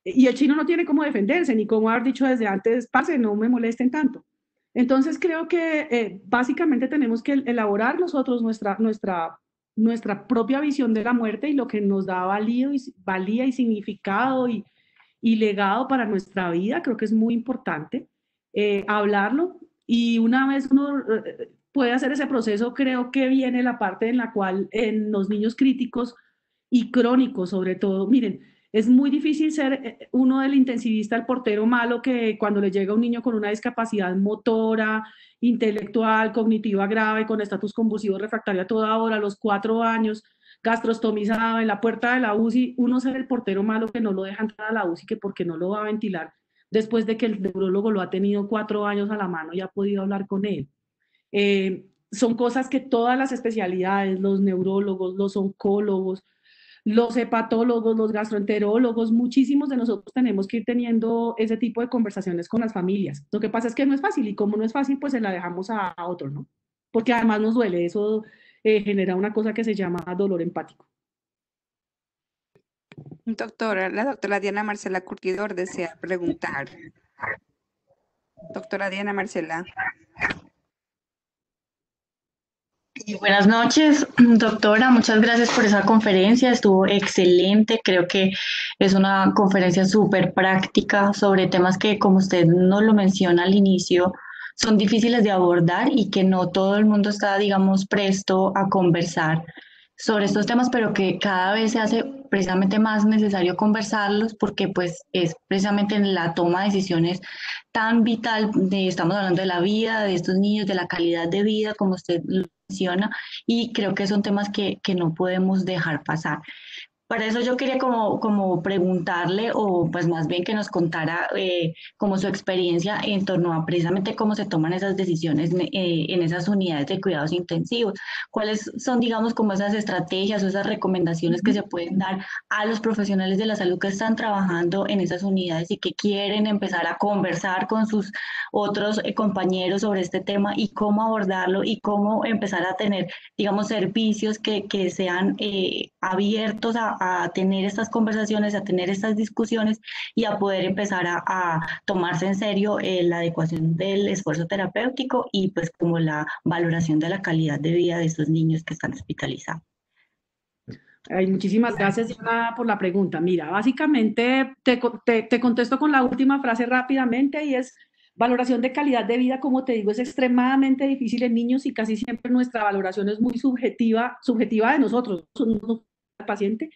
Y el chino no tiene cómo defenderse, ni cómo haber dicho desde antes, pase, no me molesten tanto. Entonces creo que eh, básicamente tenemos que elaborar nosotros nuestra, propia visión de la muerte y lo que nos da valía y significado y, legado para nuestra vida, creo que es muy importante eh, hablarlo y una vez uno eh, puede hacer ese proceso, creo que viene la parte en la cual en los niños críticos y crónicos sobre todo, miren, es muy difícil ser eh, uno del intensivista, el portero malo, que cuando le llega un niño con una discapacidad motora, intelectual, cognitiva grave, con estatus convulsivo refractario a toda hora, a los cuatro años, gastrostomizado en la puerta de la UCI, uno ser el portero malo que no lo deja entrar a la UCI, que porque no lo va a ventilar, después de que el neurólogo lo ha tenido cuatro años a la mano y ha podido hablar con él. Eh, son cosas que todas las especialidades, los neurólogos, los oncólogos, los hepatólogos, los gastroenterólogos, muchísimos de nosotros tenemos que ir teniendo ese tipo de conversaciones con las familias. Lo que pasa es que no es fácil y como no es fácil, pues se la dejamos a, otro, ¿no? Porque además nos duele, eso eh, genera una cosa que se llama dolor empático. Doctora, la doctora Diana Marcela Curtidor desea preguntar. Doctora Diana Marcela. Eh, buenas noches, *clears throat* doctora. Muchas gracias por esa conferencia. Estuvo excelente. Creo que es una conferencia súper práctica sobre temas que, como usted nos lo menciona al inicio, son difíciles de abordar y que no todo el mundo está, digamos, presto a conversar sobre estos temas, pero que cada vez se hace precisamente más necesario conversarlos porque pues es precisamente en la toma de decisiones tan vital, estamos hablando de la vida de estos niños, de la calidad de vida, como usted y creo que son temas que, que no podemos dejar pasar. Para eso yo quería como, como preguntarle o pues más bien que nos contara eh, como su experiencia en torno a precisamente cómo se toman esas decisiones eh, en esas unidades de cuidados intensivos. ¿Cuáles son, digamos, como esas estrategias o esas recomendaciones que se pueden dar a los profesionales de la salud que están trabajando en esas unidades y que quieren empezar a conversar con sus otros eh, compañeros sobre este tema y cómo abordarlo y cómo empezar a tener, digamos, servicios que, que sean abiertos a a, tener estas conversaciones, a tener estas discusiones y a poder empezar a, tomarse en serio eh, la adecuación del esfuerzo terapéutico y pues como la valoración de la calidad de vida de estos niños que están hospitalizados. muchísimas gracias, por la pregunta. Mira, básicamente te, te, contesto con la última frase rápidamente y es valoración de calidad de vida, como te digo, es extremadamente difícil en niños y casi siempre nuestra valoración es muy subjetiva, subjetiva de nosotros, no del paciente.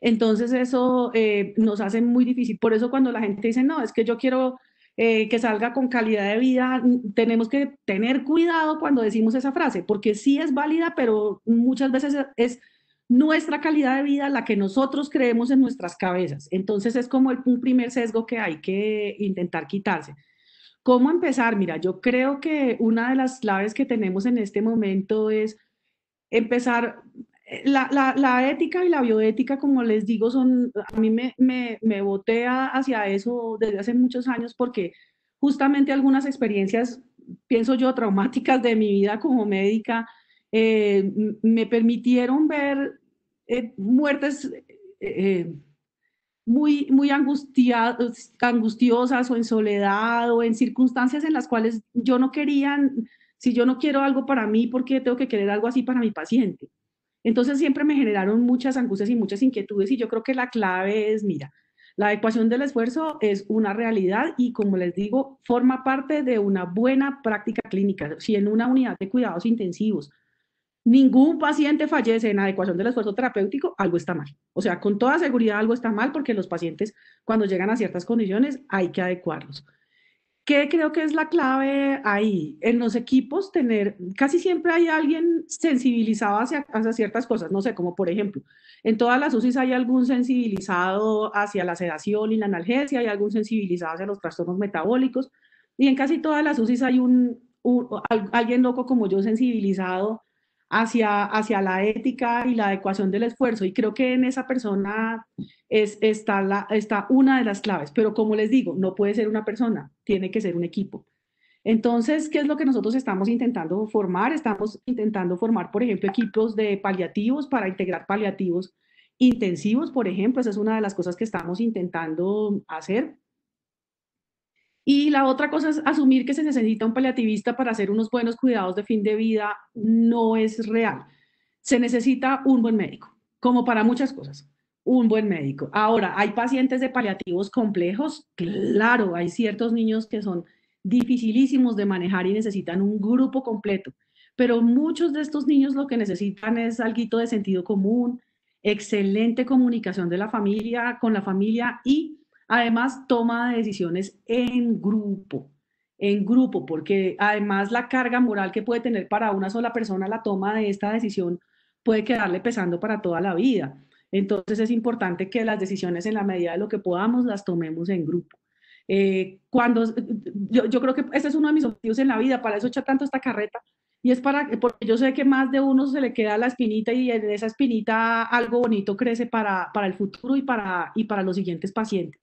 Entonces eso eh, nos hace muy difícil. Por eso cuando la gente dice, no, es que yo quiero eh, que salga con calidad de vida, mm, tenemos que tener cuidado cuando decimos esa frase, porque sí es válida, pero muchas veces e, es nuestra calidad de vida la que nosotros creemos en nuestras cabezas. Entonces es como el, un primer sesgo que hay que intentar quitarse. ¿Cómo empezar? Mira, yo creo que una de las claves que tenemos en este momento es empezar la, ética y la bioética, como les digo, son, a mí me, me, botea hacia eso desde hace muchos años porque justamente algunas experiencias, pienso yo, traumáticas de mi vida como médica, eh, me permitieron ver eh, muertes eh, muy, muy angustiosas o en soledad o en circunstancias en las cuales yo no quería, si yo no quiero algo para mí, ¿por qué tengo que querer algo así para mi paciente? Entonces siempre me generaron muchas angustias y muchas inquietudes y yo creo que la clave es, mira, la adecuación del esfuerzo es una realidad y, como les digo, forma parte de una buena práctica clínica. Si en una unidad de cuidados intensivos ningún paciente fallece en adecuación del esfuerzo terapéutico, algo está mal. O sea, con toda seguridad algo está mal porque los pacientes cuando llegan a ciertas condiciones hay que adecuarlos. ¿Qué creo que es la clave ahí? En los equipos tener, casi siempre hay alguien sensibilizado hacia, hacia, ciertas cosas, no sé, como por ejemplo, en todas las UCIs hay algún sensibilizado hacia la sedación y la analgesia, hay algún sensibilizado hacia los trastornos metabólicos, y en casi todas las UCIs hay un, alguien loco como yo sensibilizado hacia, hacia la ética y la adecuación del esfuerzo. Y creo que en esa persona es, está, la, está una de las claves. Pero como les digo, no puede ser una persona, tiene que ser un equipo. Entonces, ¿qué es lo que nosotros estamos intentando formar? Estamos intentando formar, por ejemplo, equipos de paliativos para integrar paliativos intensivos, por ejemplo. Esa es una de las cosas que estamos intentando hacer. Y la otra cosa es asumir que se necesita un paliativista para hacer unos buenos cuidados de fin de vida no es real. Se necesita un buen médico, como para muchas cosas un buen médico. Ahora, ¿hay pacientes de paliativos complejos? Claro, hay ciertos niños que son dificilísimos de manejar y necesitan un grupo completo, pero muchos de estos niños lo que necesitan es algo de sentido común, excelente comunicación de la familia, con la familia y además toma de decisiones en grupo, en grupo, porque además la carga moral que puede tener para una sola persona la toma de esta decisión puede quedarle pesando para toda la vida. Entonces es importante que las decisiones en la medida de lo que podamos las tomemos en grupo. Eh, cuando yo, creo que ese es uno de mis objetivos en la vida, para eso echar tanto esta carreta, y es para, porque yo sé que más de uno se le queda la espinita y en esa espinita algo bonito crece para, el futuro y para, y para los siguientes pacientes.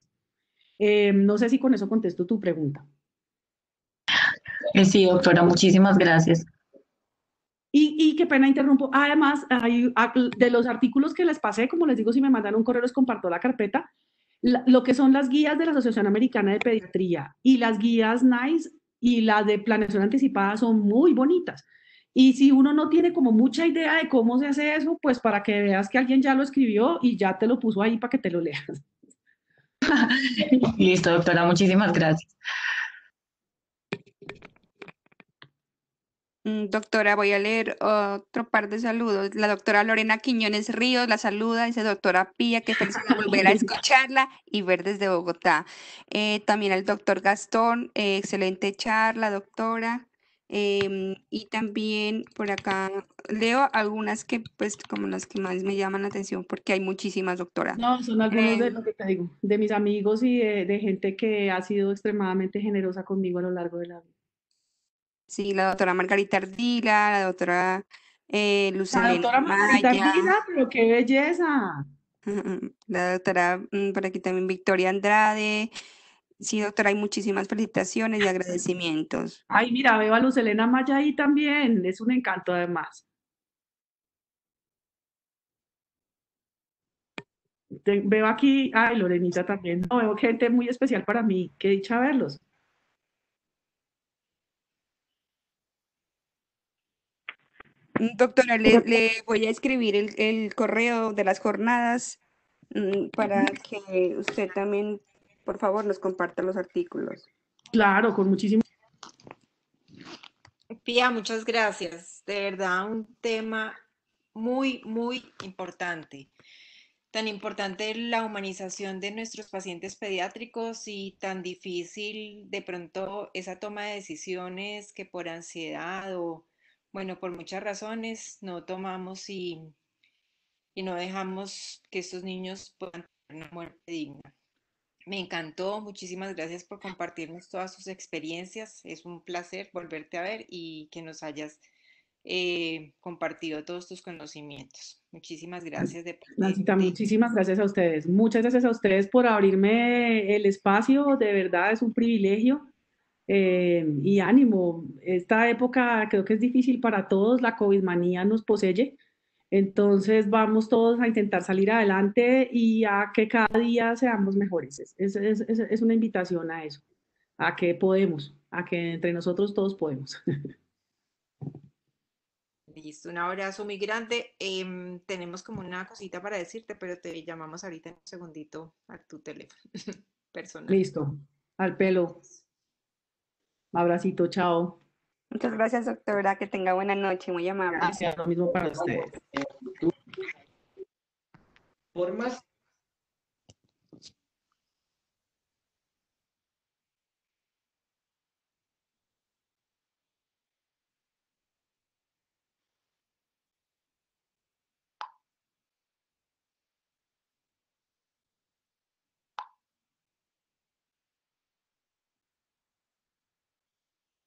Eh, no sé si con eso contesto tu pregunta. Eh, sí, doctora, muchísimas gracias. Y, qué pena interrumpo. Además, hay, de los artículos que les pasé, como les digo, si me mandan un correo, les comparto la carpeta. lo que son las guías de la Asociación Americana de Pediatría y las guías NICE y las de planeación anticipada son muy bonitas. Y si uno no tiene como mucha idea de cómo se hace eso, pues para que veas que alguien ya lo escribió y ya te lo puso ahí para que te lo leas. *laughs* Listo, doctora, muchísimas gracias. Mm, doctora, voy a leer otro par de saludos. La doctora Lorena Quiñones Ríos la saluda, dice doctora Pía, que feliz de *laughs* volver a escucharla y ver desde Bogotá. Eh, también al doctor Gastón, eh, excelente charla, doctora. Em, y también por acá leo algunas que, pues, como las que más me llaman la atención, porque hay muchísimas, doctora. No, son algunos de em, lo que te digo, de mis amigos y de, de gente que ha sido extremadamente generosa conmigo a lo largo de la vida. Sí, la doctora Margarita Ardila, la doctora eh, La doctora Margarita Ardila, pero qué belleza. Mm, mm, la doctora, mm, por aquí también Victoria Andrade. Sí, doctora, hay muchísimas felicitaciones y agradecimientos. Ay, mira, veo a Luz Elena Maya ahí también, es un encanto además. veo aquí, ay, Lorenita también, no, veo gente muy especial para mí, qué dicha verlos. Mm, doctora, le, voy a escribir el, correo de las jornadas mm, para que usted también, por favor, nos comparta los artículos. Claro, con muchísimo. Pía, muchas gracias. De verdad, un tema muy, muy importante. Tan importante la humanización de nuestros pacientes pediátricos y tan difícil de pronto esa toma de decisiones que por ansiedad o bueno, por muchas razones no tomamos y, y no dejamos que estos niños puedan tener una muerte digna. Me encantó, muchísimas gracias por compartirnos todas sus experiencias. Es un placer volverte a ver y que nos hayas eh, compartido todos tus conocimientos. Muchísimas gracias. De de... muchísimas gracias a ustedes. Muchas gracias a ustedes por abrirme el espacio. De verdad es un privilegio eh, y ánimo, esta época creo que es difícil para todos, la COVID manía nos posee, entonces vamos todos a intentar salir adelante y a que cada día seamos mejores. Es, es, es, una invitación a eso, a que podemos, a que entre nosotros todos podemos. *laughs* Listo, un abrazo muy grande. Em, tenemos como una cosita para decirte, pero te llamamos ahorita en un segundito a tu teléfono *laughs* personal. Listo, al pelo. Abracito, chao. Muchas gracias, doctora. Que tenga buena noche, muy amable. Gracias, lo mismo para ustedes. más